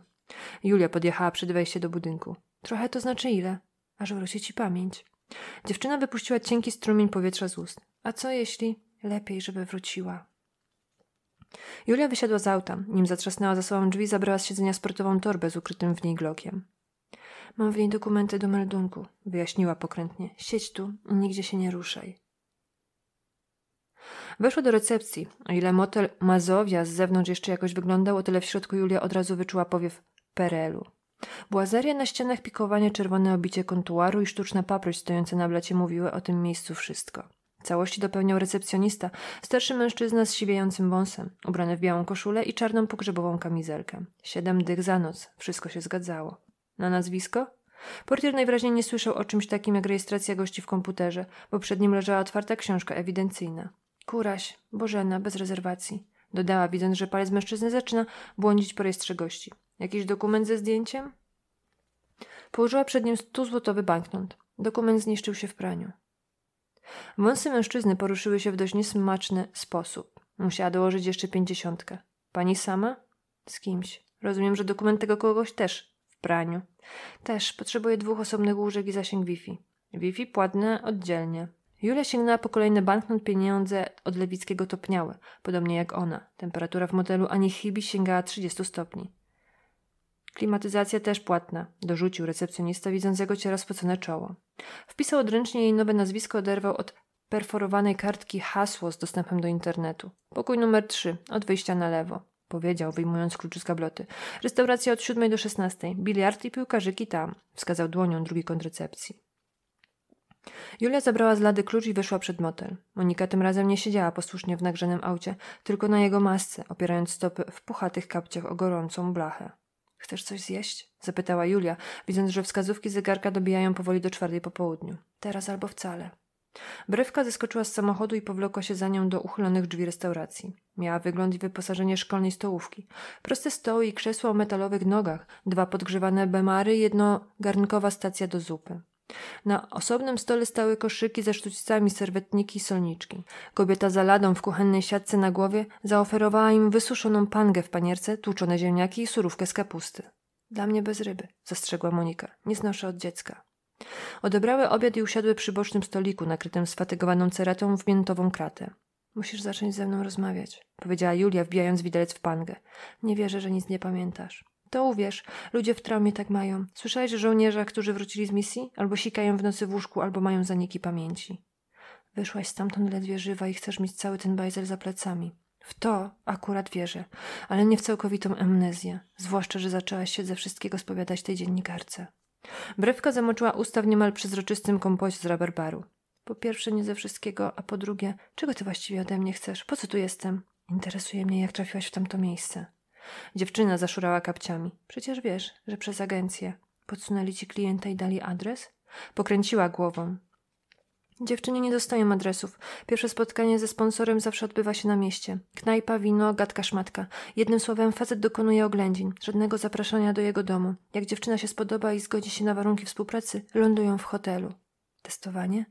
Julia podjechała przed wejście do budynku. Trochę to znaczy ile? Aż wróci ci pamięć. Dziewczyna wypuściła cienki strumień powietrza z ust. A co jeśli lepiej, żeby wróciła? Julia wysiadła z auta. Nim zatrzasnęła za sobą drzwi, zabrała z siedzenia sportową torbę z ukrytym w niej glokiem. Mam w niej dokumenty do meldunku, wyjaśniła pokrętnie. Siedź tu i nigdzie się nie ruszaj. Weszła do recepcji. O ile motel Mazowia z zewnątrz jeszcze jakoś wyglądał, o tyle w środku Julia od razu wyczuła powiew perelu. Błazeria na ścianach, pikowanie, czerwone obicie kontuaru i sztuczna paproć stojące na blacie mówiły o tym miejscu wszystko. Całości dopełniał recepcjonista, starszy mężczyzna z siwiejącym wąsem, ubrany w białą koszulę i czarną pogrzebową kamizelkę. Siedem dych za noc, wszystko się zgadzało. Na nazwisko? Portier najwyraźniej nie słyszał o czymś takim jak rejestracja gości w komputerze, bo przed nim leżała otwarta książka ewidencyjna. Kuraś, Bożena, bez rezerwacji. Dodała, widząc, że palec mężczyzny zaczyna błądzić po rejestrze gości. Jakiś dokument ze zdjęciem? Położyła przed nim stuzłotowy banknot. Dokument zniszczył się w praniu. Wąsy mężczyzny poruszyły się w dość niesmaczny sposób. Musiała dołożyć jeszcze pięćdziesiątkę. Pani sama? Z kimś. Rozumiem, że dokument tego kogoś też praniu. Też potrzebuję dwóch osobnych łóżek i zasięg Wi-Fi. Wi-Fi płatne oddzielnie. Julia sięgnęła po kolejny banknot pieniądze od lewickiego topniały, podobnie jak ona. Temperatura w modelu ani chybi sięgała 30 stopni. Klimatyzacja też płatna, dorzucił recepcjonista widzącego cię spocone czoło. Wpisał odręcznie jej nowe nazwisko, oderwał od perforowanej kartki hasło z dostępem do internetu. Pokój numer 3, od wyjścia na lewo powiedział, wyjmując klucz z kabloty. Restauracja od siódmej do szesnastej. Biliard i piłkarzyki tam, wskazał dłonią drugi kąt Julia zabrała z lady klucz i wyszła przed motel. Monika tym razem nie siedziała posłusznie w nagrzanym aucie, tylko na jego masce, opierając stopy w puchatych kapciach o gorącą blachę. Chcesz coś zjeść? zapytała Julia, widząc, że wskazówki zegarka dobijają powoli do czwartej po południu. Teraz albo wcale. Brewka zeskoczyła z samochodu i powlokła się za nią do uchylonych drzwi restauracji. Miała wygląd i wyposażenie szkolnej stołówki. Proste stoły i krzesła o metalowych nogach, dwa podgrzewane bemary, jedno garnkowa stacja do zupy. Na osobnym stole stały koszyki ze sztućcami, serwetniki i solniczki. Kobieta za ladą w kuchennej siatce na głowie zaoferowała im wysuszoną pangę w panierce, tłuczone ziemniaki i surówkę z kapusty. Dla mnie bez ryby, zastrzegła Monika. Nie znoszę od dziecka. Odebrały obiad i usiadły przy bocznym stoliku nakrytym sfatygowaną ceratą w miętową kratę. Musisz zacząć ze mną rozmawiać, powiedziała Julia, wbijając widelec w pangę. Nie wierzę, że nic nie pamiętasz. To uwierz, ludzie w traumie tak mają. Słyszałeś że żołnierze, którzy wrócili z misji? Albo sikają w nocy w łóżku, albo mają zaniki pamięci. Wyszłaś stamtąd ledwie żywa i chcesz mieć cały ten bajzel za plecami. W to akurat wierzę, ale nie w całkowitą amnezję, zwłaszcza, że zaczęłaś się ze wszystkiego spowiadać tej dziennikarce. Brewka zamoczyła usta w niemal przezroczystym kompocie z rabarbaru. Po pierwsze, nie ze wszystkiego, a po drugie, czego ty właściwie ode mnie chcesz? Po co tu jestem? Interesuje mnie, jak trafiłaś w tamto miejsce. Dziewczyna zaszurała kapciami. Przecież wiesz, że przez agencję. Podsunęli ci klienta i dali adres? Pokręciła głową. Dziewczyny nie dostają adresów. Pierwsze spotkanie ze sponsorem zawsze odbywa się na mieście. Knajpa, wino, gadka, szmatka. Jednym słowem, facet dokonuje oględzin. Żadnego zapraszania do jego domu. Jak dziewczyna się spodoba i zgodzi się na warunki współpracy, lądują w hotelu. Testowanie?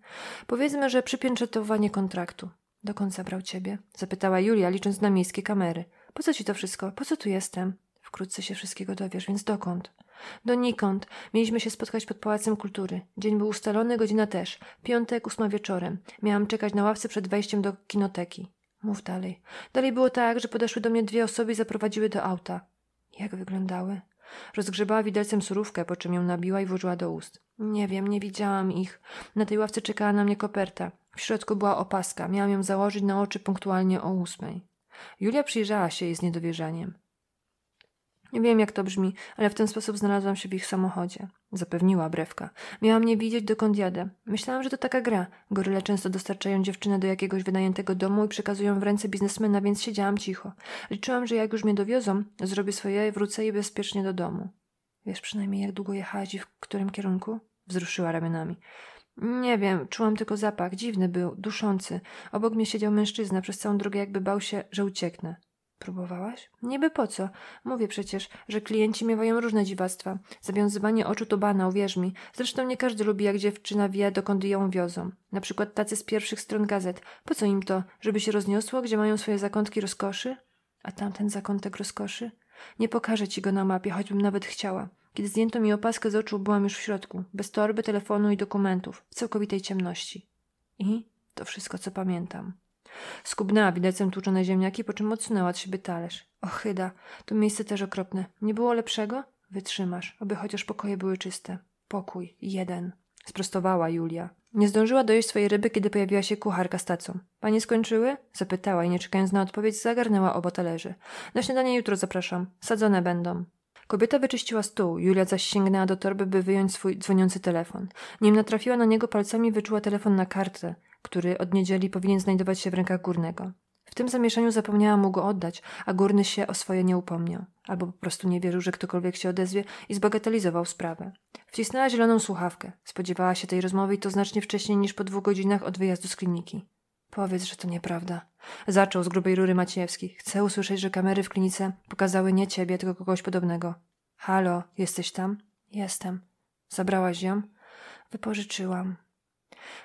Powiedzmy, że przypieczętowanie kontraktu. Dokąd zabrał ciebie? Zapytała Julia, licząc na miejskie kamery. Po co ci to wszystko? Po co tu jestem? Wkrótce się wszystkiego dowiesz, więc dokąd? Donikąd. Mieliśmy się spotkać pod Pałacem Kultury. Dzień był ustalony, godzina też. Piątek, ósma wieczorem. Miałam czekać na ławce przed wejściem do kinoteki. Mów dalej. Dalej było tak, że podeszły do mnie dwie osoby i zaprowadziły do auta. Jak wyglądały? Rozgrzebała widelcem surówkę, po czym ją nabiła i włożyła do ust. Nie wiem, nie widziałam ich. Na tej ławce czekała na mnie koperta. W środku była opaska. Miałam ją założyć na oczy punktualnie o ósmej. Julia przyjrzała się jej z niedowierzaniem. Nie wiem, jak to brzmi, ale w ten sposób znalazłam się w ich samochodzie. Zapewniła brewka. Miała mnie widzieć, dokąd jadę. Myślałam, że to taka gra. Goryle często dostarczają dziewczynę do jakiegoś wynajętego domu i przekazują w ręce biznesmena, więc siedziałam cicho. Liczyłam, że jak już mnie dowiozą, zrobię swoje, wrócę i bezpiecznie do domu. Wiesz przynajmniej, jak długo jechałaś i w którym kierunku? Wzruszyła ramionami. Nie wiem, czułam tylko zapach. Dziwny był, duszący. Obok mnie siedział mężczyzna, przez całą drogę jakby bał się, że ucieknę. Próbowałaś? Niby po co? Mówię przecież, że klienci miewają różne dziwactwa. Zawiązywanie oczu to bana, uwierz mi. Zresztą nie każdy lubi, jak dziewczyna wie, dokąd ją wiozą. Na przykład tacy z pierwszych stron gazet. Po co im to? Żeby się rozniosło, gdzie mają swoje zakątki rozkoszy? A tamten zakątek rozkoszy? Nie pokażę ci go na mapie, choćbym nawet chciała. Kiedy zdjęto mi opaskę z oczu, byłam już w środku, bez torby, telefonu i dokumentów, w całkowitej ciemności. I to wszystko, co pamiętam. Skubnęła widelcem tłuczone ziemniaki, po czym odsunęła od siebie talerz. Ochyda, to miejsce też okropne. Nie było lepszego? Wytrzymasz, aby chociaż pokoje były czyste. Pokój, jeden. Sprostowała Julia. Nie zdążyła dojść swojej ryby, kiedy pojawiła się kucharka z tacą. Panie skończyły? Zapytała i nie czekając na odpowiedź zagarnęła oba talerze. Na śniadanie jutro zapraszam. Sadzone będą. Kobieta wyczyściła stół, Julia zaś sięgnęła do torby, by wyjąć swój dzwoniący telefon. Nim natrafiła na niego palcami, wyczuła telefon na kartę, który od niedzieli powinien znajdować się w rękach górnego. W tym zamieszaniu zapomniała mu go oddać, a górny się o swoje nie upomniał. Albo po prostu nie wierzył, że ktokolwiek się odezwie i zbagatelizował sprawę. Wcisnęła zieloną słuchawkę. Spodziewała się tej rozmowy i to znacznie wcześniej niż po dwóch godzinach od wyjazdu z kliniki. Powiedz, że to nieprawda. Zaczął z grubej rury Maciejewski. Chcę usłyszeć, że kamery w klinice pokazały nie ciebie, tylko kogoś podobnego. Halo, jesteś tam? Jestem. Zabrałaś ją? Wypożyczyłam.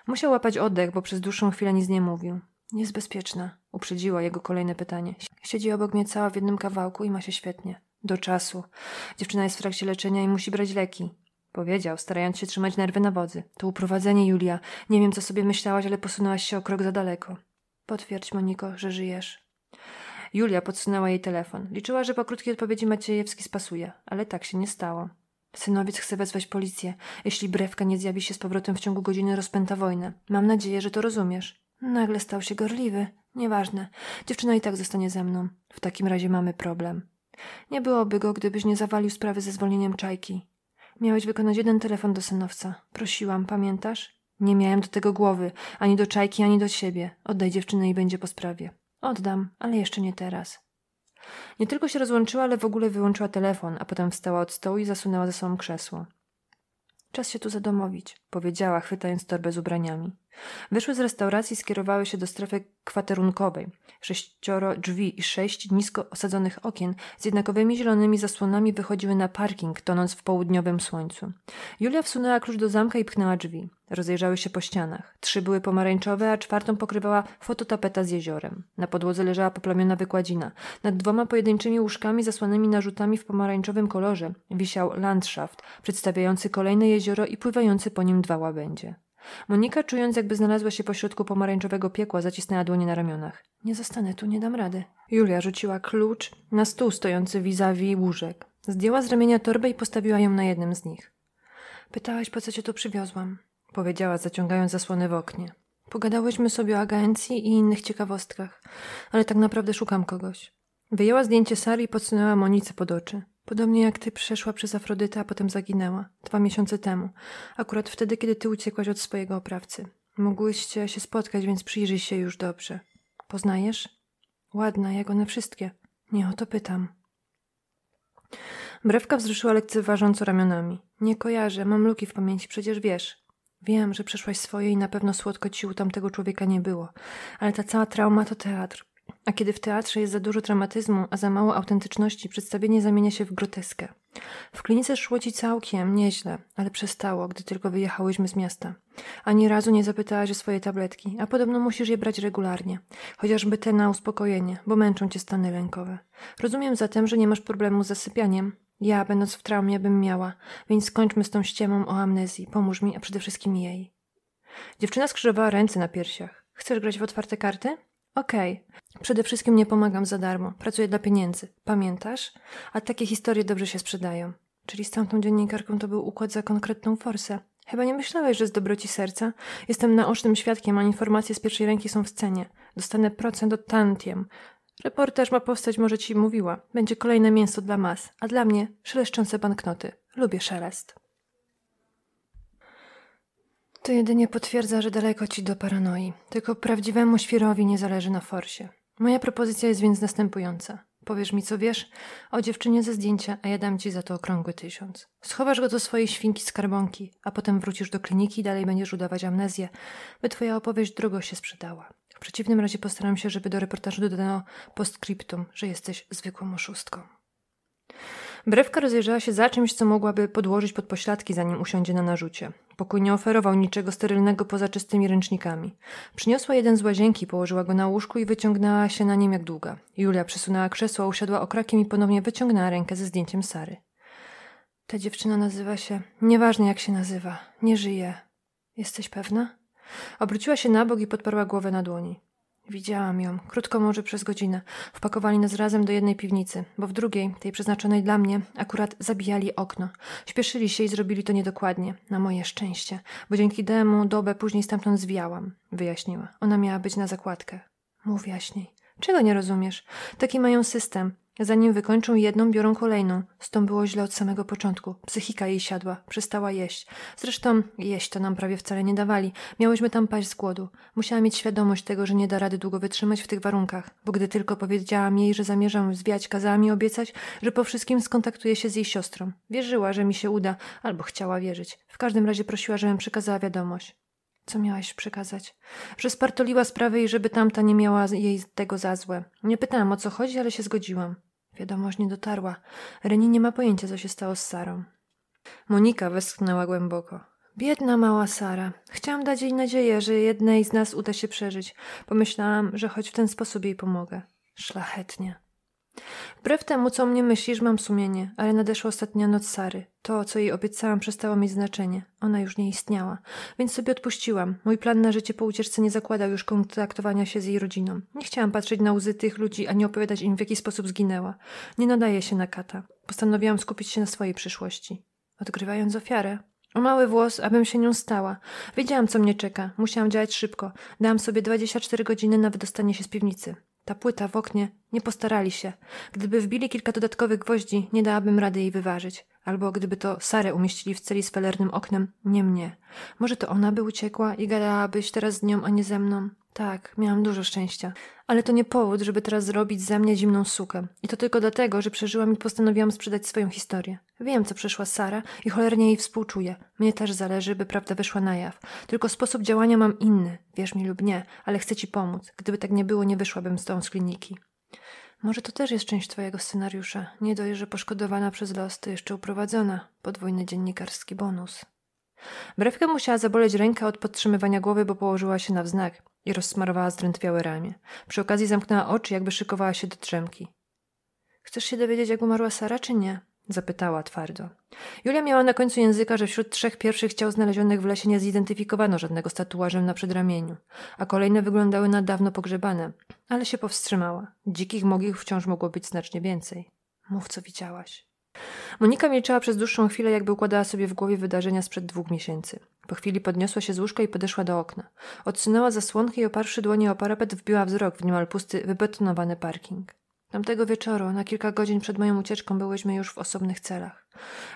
Musiał łapać oddech, bo przez dłuższą chwilę nic nie mówił. Jest bezpieczna, uprzedziła jego kolejne pytanie. Siedzi obok mnie cała w jednym kawałku i ma się świetnie. Do czasu. Dziewczyna jest w trakcie leczenia i musi brać leki. Powiedział, starając się trzymać nerwy na wodzy. To uprowadzenie, Julia. Nie wiem, co sobie myślałaś, ale posunęłaś się o krok za daleko. Potwierdź, Moniko, że żyjesz. Julia podsunęła jej telefon. Liczyła, że po krótkiej odpowiedzi Maciejewski spasuje, ale tak się nie stało. Synowiec chce wezwać policję. Jeśli brewka nie zjawi się z powrotem w ciągu godziny, rozpęta wojnę. Mam nadzieję, że to rozumiesz. Nagle stał się gorliwy. Nieważne. Dziewczyna i tak zostanie ze mną. W takim razie mamy problem. Nie byłoby go, gdybyś nie zawalił sprawy ze zwolnieniem czajki. Miałeś wykonać jeden telefon do synowca. Prosiłam, pamiętasz? Nie miałem do tego głowy, ani do czajki, ani do siebie. Oddaj dziewczynę i będzie po sprawie. Oddam, ale jeszcze nie teraz. Nie tylko się rozłączyła, ale w ogóle wyłączyła telefon, a potem wstała od stołu i zasunęła za sobą krzesło. Czas się tu zadomowić powiedziała, chwytając torbę z ubraniami. Wyszły z restauracji i skierowały się do strefy kwaterunkowej. Sześcioro drzwi i sześć nisko osadzonych okien z jednakowymi zielonymi zasłonami wychodziły na parking, tonąc w południowym słońcu. Julia wsunęła klucz do zamka i pchnęła drzwi. Rozejrzały się po ścianach. Trzy były pomarańczowe, a czwartą pokrywała fototapeta z jeziorem. Na podłodze leżała poplamiona wykładzina. Nad dwoma pojedynczymi łóżkami zasłanymi narzutami w pomarańczowym kolorze wisiał landschaft, przedstawiający kolejne jezioro i pływający po nim dwa łabędzie. Monika, czując jakby znalazła się pośrodku pomarańczowego piekła, zacisnęła dłonie na ramionach. Nie zostanę tu, nie dam rady. Julia rzuciła klucz na stół stojący vis-a-vis łóżek. Zdjęła z ramienia torbę i postawiła ją na jednym z nich. Pytałaś, po co cię tu przywiozłam? Powiedziała, zaciągając zasłony w oknie. Pogadałyśmy sobie o agencji i innych ciekawostkach, ale tak naprawdę szukam kogoś. Wyjęła zdjęcie Sary i podsunęła Monice pod oczy. Podobnie jak ty przeszła przez Afrodytę, a potem zaginęła, dwa miesiące temu, akurat wtedy, kiedy ty uciekłaś od swojego oprawcy. Mogłyście się spotkać, więc przyjrzyj się już dobrze. Poznajesz? Ładna, jak one wszystkie. Nie o to pytam. Brewka wzruszyła lekceważąco ramionami. Nie kojarzę, mam luki w pamięci, przecież wiesz. Wiem, że przeszłaś swoje i na pewno słodko ci u tamtego człowieka nie było, ale ta cała trauma to teatr. A kiedy w teatrze jest za dużo dramatyzmu, a za mało autentyczności, przedstawienie zamienia się w groteskę. W klinice szło ci całkiem nieźle, ale przestało, gdy tylko wyjechałyśmy z miasta. Ani razu nie zapytałaś o swoje tabletki, a podobno musisz je brać regularnie, chociażby te na uspokojenie, bo męczą cię stany lękowe. Rozumiem zatem, że nie masz problemu z zasypianiem. Ja, będąc w traumie, bym miała, więc skończmy z tą ściemą o amnezji. Pomóż mi, a przede wszystkim jej. Dziewczyna skrzyżowała ręce na piersiach. Chcesz grać w otwarte karty? Okej, okay. przede wszystkim nie pomagam za darmo, pracuję dla pieniędzy, pamiętasz? A takie historie dobrze się sprzedają. Czyli z tamtą dziennikarką to był układ za konkretną forsę. Chyba nie myślałeś, że z dobroci serca? Jestem naocznym świadkiem, a informacje z pierwszej ręki są w cenie. Dostanę procent od tantiem. Reporterz ma powstać, może ci mówiła. Będzie kolejne mięso dla mas, a dla mnie szeleszczące banknoty. Lubię szelest. To jedynie potwierdza, że daleko ci do paranoi. Tylko prawdziwemu świrowi nie zależy na forsie. Moja propozycja jest więc następująca. Powiesz mi, co wiesz o dziewczynie ze zdjęcia, a ja dam ci za to okrągły tysiąc. Schowasz go do swojej świnki skarbonki, a potem wrócisz do kliniki i dalej będziesz udawać amnezję, by twoja opowieść drogo się sprzedała. W przeciwnym razie postaram się, żeby do reportażu dodano postscriptum, że jesteś zwykłą oszustką. Brewka rozejrzała się za czymś, co mogłaby podłożyć pod pośladki, zanim usiądzie na narzucie. Pokój nie oferował niczego sterylnego poza czystymi ręcznikami. Przyniosła jeden z łazienki, położyła go na łóżku i wyciągnęła się na nim jak długa. Julia przesunęła krzesło, usiadła okrakiem i ponownie wyciągnęła rękę ze zdjęciem Sary. Ta dziewczyna nazywa się... Nieważne jak się nazywa. Nie żyje. Jesteś pewna? Obróciła się na bok i podparła głowę na dłoni. Widziałam ją, krótko może przez godzinę. Wpakowali nas razem do jednej piwnicy, bo w drugiej, tej przeznaczonej dla mnie, akurat zabijali okno. Śpieszyli się i zrobili to niedokładnie, na moje szczęście, bo dzięki temu dobę później stamtąd zwijałam, wyjaśniła. Ona miała być na zakładkę. Mów jaśniej. Czego nie rozumiesz? Taki mają system. Zanim wykończą jedną, biorą kolejną. Z tą było źle od samego początku. Psychika jej siadła. Przestała jeść. Zresztą jeść to nam prawie wcale nie dawali. Miałyśmy tam paść z głodu. Musiała mieć świadomość tego, że nie da rady długo wytrzymać w tych warunkach. Bo gdy tylko powiedziałam jej, że zamierzam zwiać, kazała mi obiecać, że po wszystkim skontaktuję się z jej siostrą. Wierzyła, że mi się uda. Albo chciała wierzyć. W każdym razie prosiła, żebym przekazała wiadomość. Co miałaś przekazać? Że spartoliła sprawę i żeby tamta nie miała jej tego za złe. Nie pytałam o co chodzi, ale się zgodziłam. Wiadomość nie dotarła. Reni nie ma pojęcia, co się stało z Sarą. Monika westchnęła głęboko. Biedna mała Sara. Chciałam dać jej nadzieję, że jednej z nas uda się przeżyć. Pomyślałam, że choć w ten sposób jej pomogę. Szlachetnie. Wbrew temu, co o mnie myślisz, mam sumienie, ale nadeszła ostatnia noc Sary. To, co jej obiecałam, przestało mieć znaczenie. Ona już nie istniała, więc sobie odpuściłam. Mój plan na życie po ucieczce nie zakładał już kontaktowania się z jej rodziną. Nie chciałam patrzeć na łzy tych ludzi, ani opowiadać im, w jaki sposób zginęła. Nie nadaje się na kata. Postanowiłam skupić się na swojej przyszłości. Odgrywając ofiarę, o mały włos, abym się nią stała. Wiedziałam, co mnie czeka. Musiałam działać szybko. Dałam sobie 24 godziny na wydostanie się z piwnicy. Ta płyta w oknie, nie postarali się. Gdyby wbili kilka dodatkowych gwoździ, nie dałabym rady jej wyważyć. Albo gdyby to Sarę umieścili w celi z felernym oknem, nie mnie. Może to ona by uciekła i gadałabyś teraz z nią, a nie ze mną? Tak, miałam dużo szczęścia. Ale to nie powód, żeby teraz zrobić za mnie zimną sukę. I to tylko dlatego, że przeżyłam i postanowiłam sprzedać swoją historię. Wiem, co przeszła Sara i cholernie jej współczuję. Mnie też zależy, by prawda wyszła na jaw. Tylko sposób działania mam inny, wierz mi lub nie, ale chcę ci pomóc. Gdyby tak nie było, nie wyszłabym z tą z kliniki. Może to też jest część twojego scenariusza. Nie dość, że poszkodowana przez los, to jeszcze uprowadzona. Podwójny dziennikarski bonus. Brewkę musiała zaboleć ręka od podtrzymywania głowy, bo położyła się na wznak i rozsmarowała zdrętwiałe ramię. Przy okazji zamknęła oczy, jakby szykowała się do drzemki. Chcesz się dowiedzieć, jak umarła Sara, czy nie? Zapytała twardo. Julia miała na końcu języka, że wśród trzech pierwszych ciał znalezionych w lesie nie zidentyfikowano żadnego z tatuażem na przedramieniu, a kolejne wyglądały na dawno pogrzebane, ale się powstrzymała. Dzikich mogich wciąż mogło być znacznie więcej. Mów, co widziałaś. Monika milczała przez dłuższą chwilę, jakby układała sobie w głowie wydarzenia sprzed dwóch miesięcy. Po chwili podniosła się z łóżka i podeszła do okna. Odsunęła zasłonkę i oparszy dłonie o parapet wbiła wzrok w niemal pusty, wybetonowany parking. Tamtego wieczoru, na kilka godzin przed moją ucieczką, byłyśmy już w osobnych celach.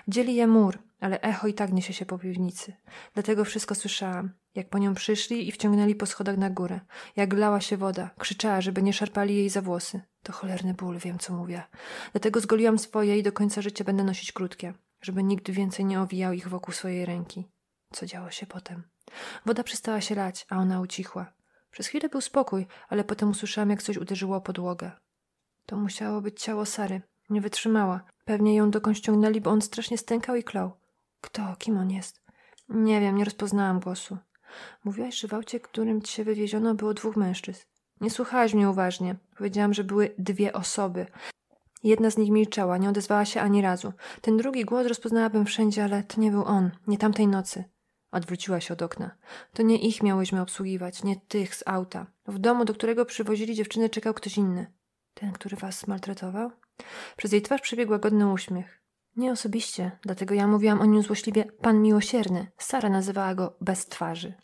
Dzieli je mur, ale echo i tak niesie się po piwnicy. Dlatego wszystko słyszałam. Jak po nią przyszli i wciągnęli po schodach na górę. Jak lała się woda. Krzyczała, żeby nie szarpali jej za włosy. To cholerny ból, wiem co mówię. Dlatego zgoliłam swoje i do końca życia będę nosić krótkie, żeby nigdy więcej nie owijał ich wokół swojej ręki. Co działo się potem? Woda przestała się lać, a ona ucichła. Przez chwilę był spokój, ale potem usłyszałam, jak coś uderzyło o podłogę. To musiało być ciało Sary. Nie wytrzymała. Pewnie ją dokądś ciągnęli, bo on strasznie stękał i klął. Kto? Kim on jest? Nie wiem, nie rozpoznałam głosu. Mówiłaś, że w aucie, którym się wywieziono, było dwóch mężczyzn. Nie słuchałaś mnie uważnie. Powiedziałam, że były dwie osoby. Jedna z nich milczała, nie odezwała się ani razu. Ten drugi głos rozpoznałabym wszędzie, ale to nie był on, nie tamtej nocy. Odwróciła się od okna. To nie ich miałyśmy obsługiwać, nie tych z auta. W domu, do którego przywozili dziewczyny, czekał ktoś inny. Ten, który was maltretował? Przez jej twarz przebiegła godny uśmiech. Nie osobiście, dlatego ja mówiłam o nim złośliwie pan miłosierny. Sara nazywała go bez twarzy.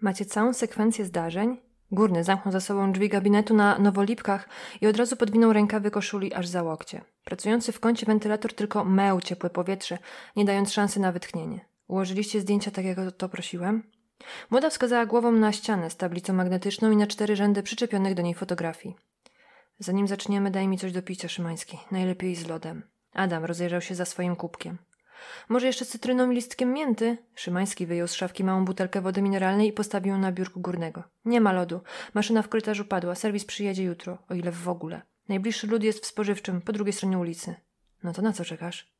Macie całą sekwencję zdarzeń Górny zamknął za sobą drzwi gabinetu na Nowolipkach i od razu podwinął rękawy koszuli aż za łokcie. Pracujący w kącie wentylator tylko meł ciepłe powietrze, nie dając szansy na wytchnienie. Ułożyliście zdjęcia tak, jak o to prosiłem? Młoda wskazała głową na ścianę z tablicą magnetyczną i na cztery rzędy przyczepionych do niej fotografii. Zanim zaczniemy, daj mi coś do picia, Szymański. Najlepiej z lodem. Adam rozejrzał się za swoim kubkiem. Może jeszcze cytryną i listkiem mięty? Szymański wyjął z szafki małą butelkę wody mineralnej i postawił ją na biurku górnego. Nie ma lodu. Maszyna w korytarzu padła. Serwis przyjedzie jutro, o ile w ogóle. Najbliższy lud jest w spożywczym, po drugiej stronie ulicy. No to na co czekasz?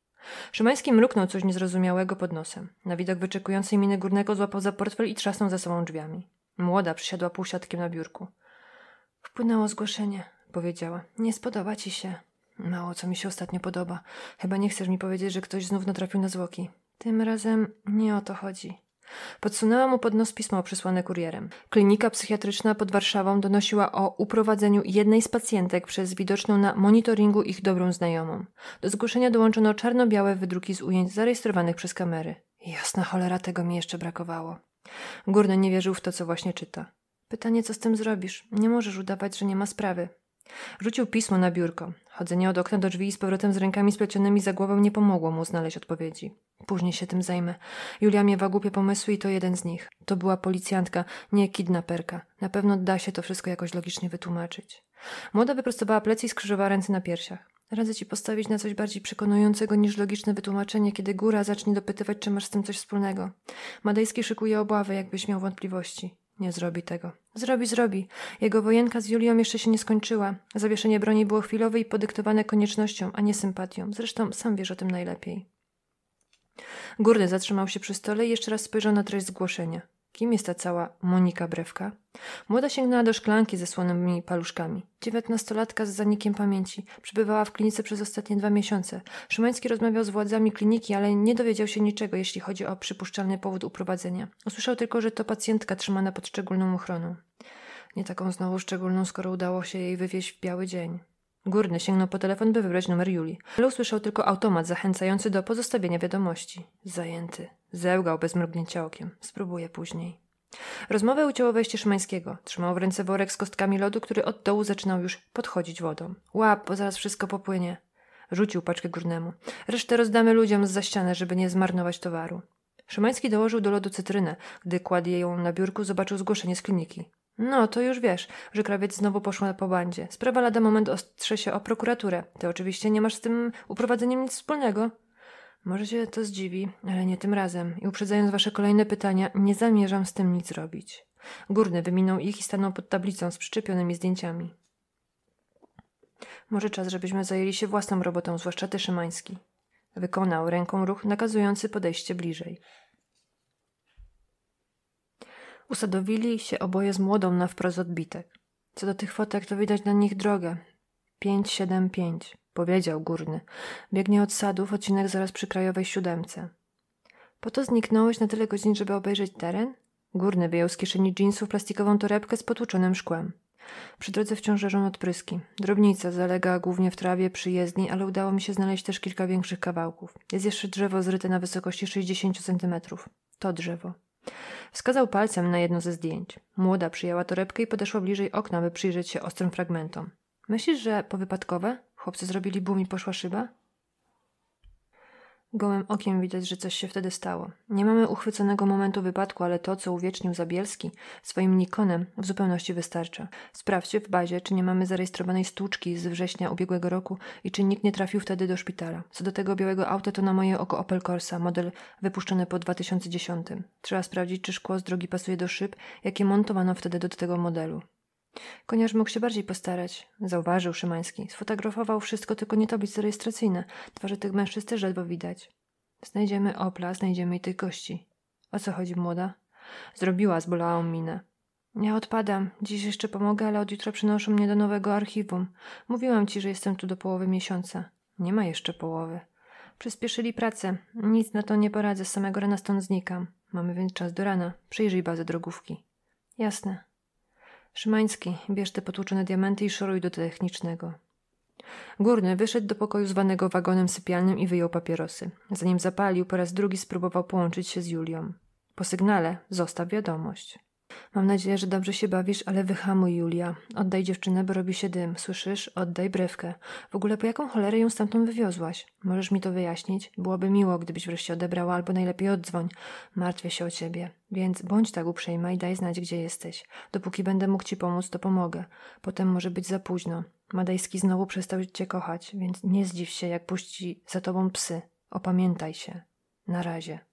Szymański mruknął coś niezrozumiałego pod nosem. Na widok wyczekującej miny górnego złapał za portfel i trzasnął za sobą drzwiami. Młoda przysiadła półsiadkiem na biurku. Wpłynęło zgłoszenie, powiedziała. Nie spodoba ci się. Mało co mi się ostatnio podoba. Chyba nie chcesz mi powiedzieć, że ktoś znów natrafił na zwłoki. Tym razem nie o to chodzi. Podsunęła mu pod nos pismo przysłane kurierem. Klinika psychiatryczna pod Warszawą donosiła o uprowadzeniu jednej z pacjentek przez widoczną na monitoringu ich dobrą znajomą. Do zgłoszenia dołączono czarno-białe wydruki z ujęć zarejestrowanych przez kamery. Jasna cholera, tego mi jeszcze brakowało. Górny nie wierzył w to, co właśnie czyta. Pytanie, co z tym zrobisz? Nie możesz udawać, że nie ma sprawy. Rzucił pismo na biurko. Chodzenie od okna do drzwi i z powrotem z rękami splecionymi za głową nie pomogło mu znaleźć odpowiedzi. Później się tym zajmę. Julia miewa głupie pomysły i to jeden z nich. To była policjantka, nie kidnaperka. Na pewno da się to wszystko jakoś logicznie wytłumaczyć. Młoda wyprostowała plecy i skrzyżowała ręce na piersiach. Radzę ci postawić na coś bardziej przekonującego niż logiczne wytłumaczenie, kiedy góra zacznie dopytywać, czy masz z tym coś wspólnego. Madejski szykuje obawy, jakbyś miał wątpliwości. Nie zrobi tego. Zrobi, zrobi. Jego wojenka z Julią jeszcze się nie skończyła. Zawieszenie broni było chwilowe i podyktowane koniecznością, a nie sympatią. Zresztą sam wiesz o tym najlepiej. Górny zatrzymał się przy stole i jeszcze raz spojrzał na treść zgłoszenia kim jest ta cała Monika Brewka? Młoda sięgnęła do szklanki ze słonymi paluszkami. Dziewiętnastolatka z zanikiem pamięci. Przebywała w klinice przez ostatnie dwa miesiące. Szymański rozmawiał z władzami kliniki, ale nie dowiedział się niczego, jeśli chodzi o przypuszczalny powód uprowadzenia. Usłyszał tylko, że to pacjentka trzymana pod szczególną ochroną. Nie taką znowu szczególną, skoro udało się jej wywieźć w biały dzień. Górny sięgnął po telefon, by wybrać numer Julii, ale usłyszał tylko automat zachęcający do pozostawienia wiadomości. Zajęty. Zełgał bez mrugnięcia okiem. Spróbuję później. Rozmowę ucięło wejście Szymańskiego. Trzymał w ręce worek z kostkami lodu, który od dołu zaczynał już podchodzić wodą. Łap, bo zaraz wszystko popłynie. Rzucił paczkę górnemu. Resztę rozdamy ludziom z za ścianę, żeby nie zmarnować towaru. Szymański dołożył do lodu cytrynę. Gdy kładł ją na biurku, zobaczył zgłoszenie z kliniki. No, to już wiesz, że krawiec znowu poszła po bandzie. Sprawa lada moment ostrze się o prokuraturę. Ty oczywiście nie masz z tym uprowadzeniem nic wspólnego. Może się to zdziwi, ale nie tym razem. I uprzedzając wasze kolejne pytania, nie zamierzam z tym nic robić. Górny wyminął ich i stanął pod tablicą z przyczepionymi zdjęciami. Może czas, żebyśmy zajęli się własną robotą, zwłaszcza ty, Szymański. Wykonał ręką ruch nakazujący podejście bliżej. Usadowili się oboje z młodą na wprost odbitek. Co do tych fotek, to widać na nich drogę. Pięć, siedem, pięć, powiedział górny. Biegnie od sadów, odcinek zaraz przy krajowej siódemce. Po to zniknąłeś na tyle godzin, żeby obejrzeć teren? Górny wyjął z kieszeni dżinsów plastikową torebkę z potłuczonym szkłem. Przy drodze wciąż leżą odpryski. Drobnica zalega głównie w trawie przy jezdni, ale udało mi się znaleźć też kilka większych kawałków. Jest jeszcze drzewo zryte na wysokości 60 centymetrów. To drzewo. Wskazał palcem na jedno ze zdjęć. Młoda przyjęła torebkę i podeszła bliżej okna, by przyjrzeć się ostrym fragmentom. Myślisz, że powypadkowe? Chłopcy zrobili bum i poszła szyba? Gołym okiem widać, że coś się wtedy stało. Nie mamy uchwyconego momentu wypadku, ale to, co uwiecznił Zabielski swoim Nikonem, w zupełności wystarcza. Sprawdźcie w bazie, czy nie mamy zarejestrowanej stłuczki z września ubiegłego roku i czy nikt nie trafił wtedy do szpitala. Co do tego białego auta, to na moje oko Opel Corsa, model wypuszczony po 2010. Trzeba sprawdzić, czy szkło z drogi pasuje do szyb, jakie montowano wtedy do tego modelu. Koniarz mógł się bardziej postarać, zauważył Szymański. Sfotografował wszystko, tylko nie to być rejestracyjne. Twarze tych mężczyzn też ledwo widać. Znajdziemy Opla, znajdziemy i tych gości. O co chodzi, młoda? Zrobiła zbolałą minę. Ja odpadam. Dziś jeszcze pomogę, ale od jutra przynoszą mnie do nowego archiwum. Mówiłam ci, że jestem tu do połowy miesiąca. Nie ma jeszcze połowy. Przyspieszyli pracę. Nic na to nie poradzę. Z samego rana stąd znikam. Mamy więc czas do rana. Przyjrzyj bazę drogówki. Jasne. Szymański, bierz te potłuczone diamenty i szoruj do technicznego. Górny wyszedł do pokoju zwanego wagonem sypialnym i wyjął papierosy. Zanim zapalił, po raz drugi spróbował połączyć się z Julią. Po sygnale zostaw wiadomość. Mam nadzieję, że dobrze się bawisz, ale wyhamuj, Julia. Oddaj dziewczynę, bo robi się dym. Słyszysz? Oddaj brewkę. W ogóle po jaką cholerę ją stamtąd wywiozłaś? Możesz mi to wyjaśnić? Byłoby miło, gdybyś wreszcie odebrała, albo najlepiej oddzwoń. Martwię się o ciebie. Więc bądź tak uprzejma i daj znać, gdzie jesteś. Dopóki będę mógł ci pomóc, to pomogę. Potem może być za późno. Madejski znowu przestał cię kochać, więc nie zdziw się, jak puści za tobą psy. Opamiętaj się. Na razie.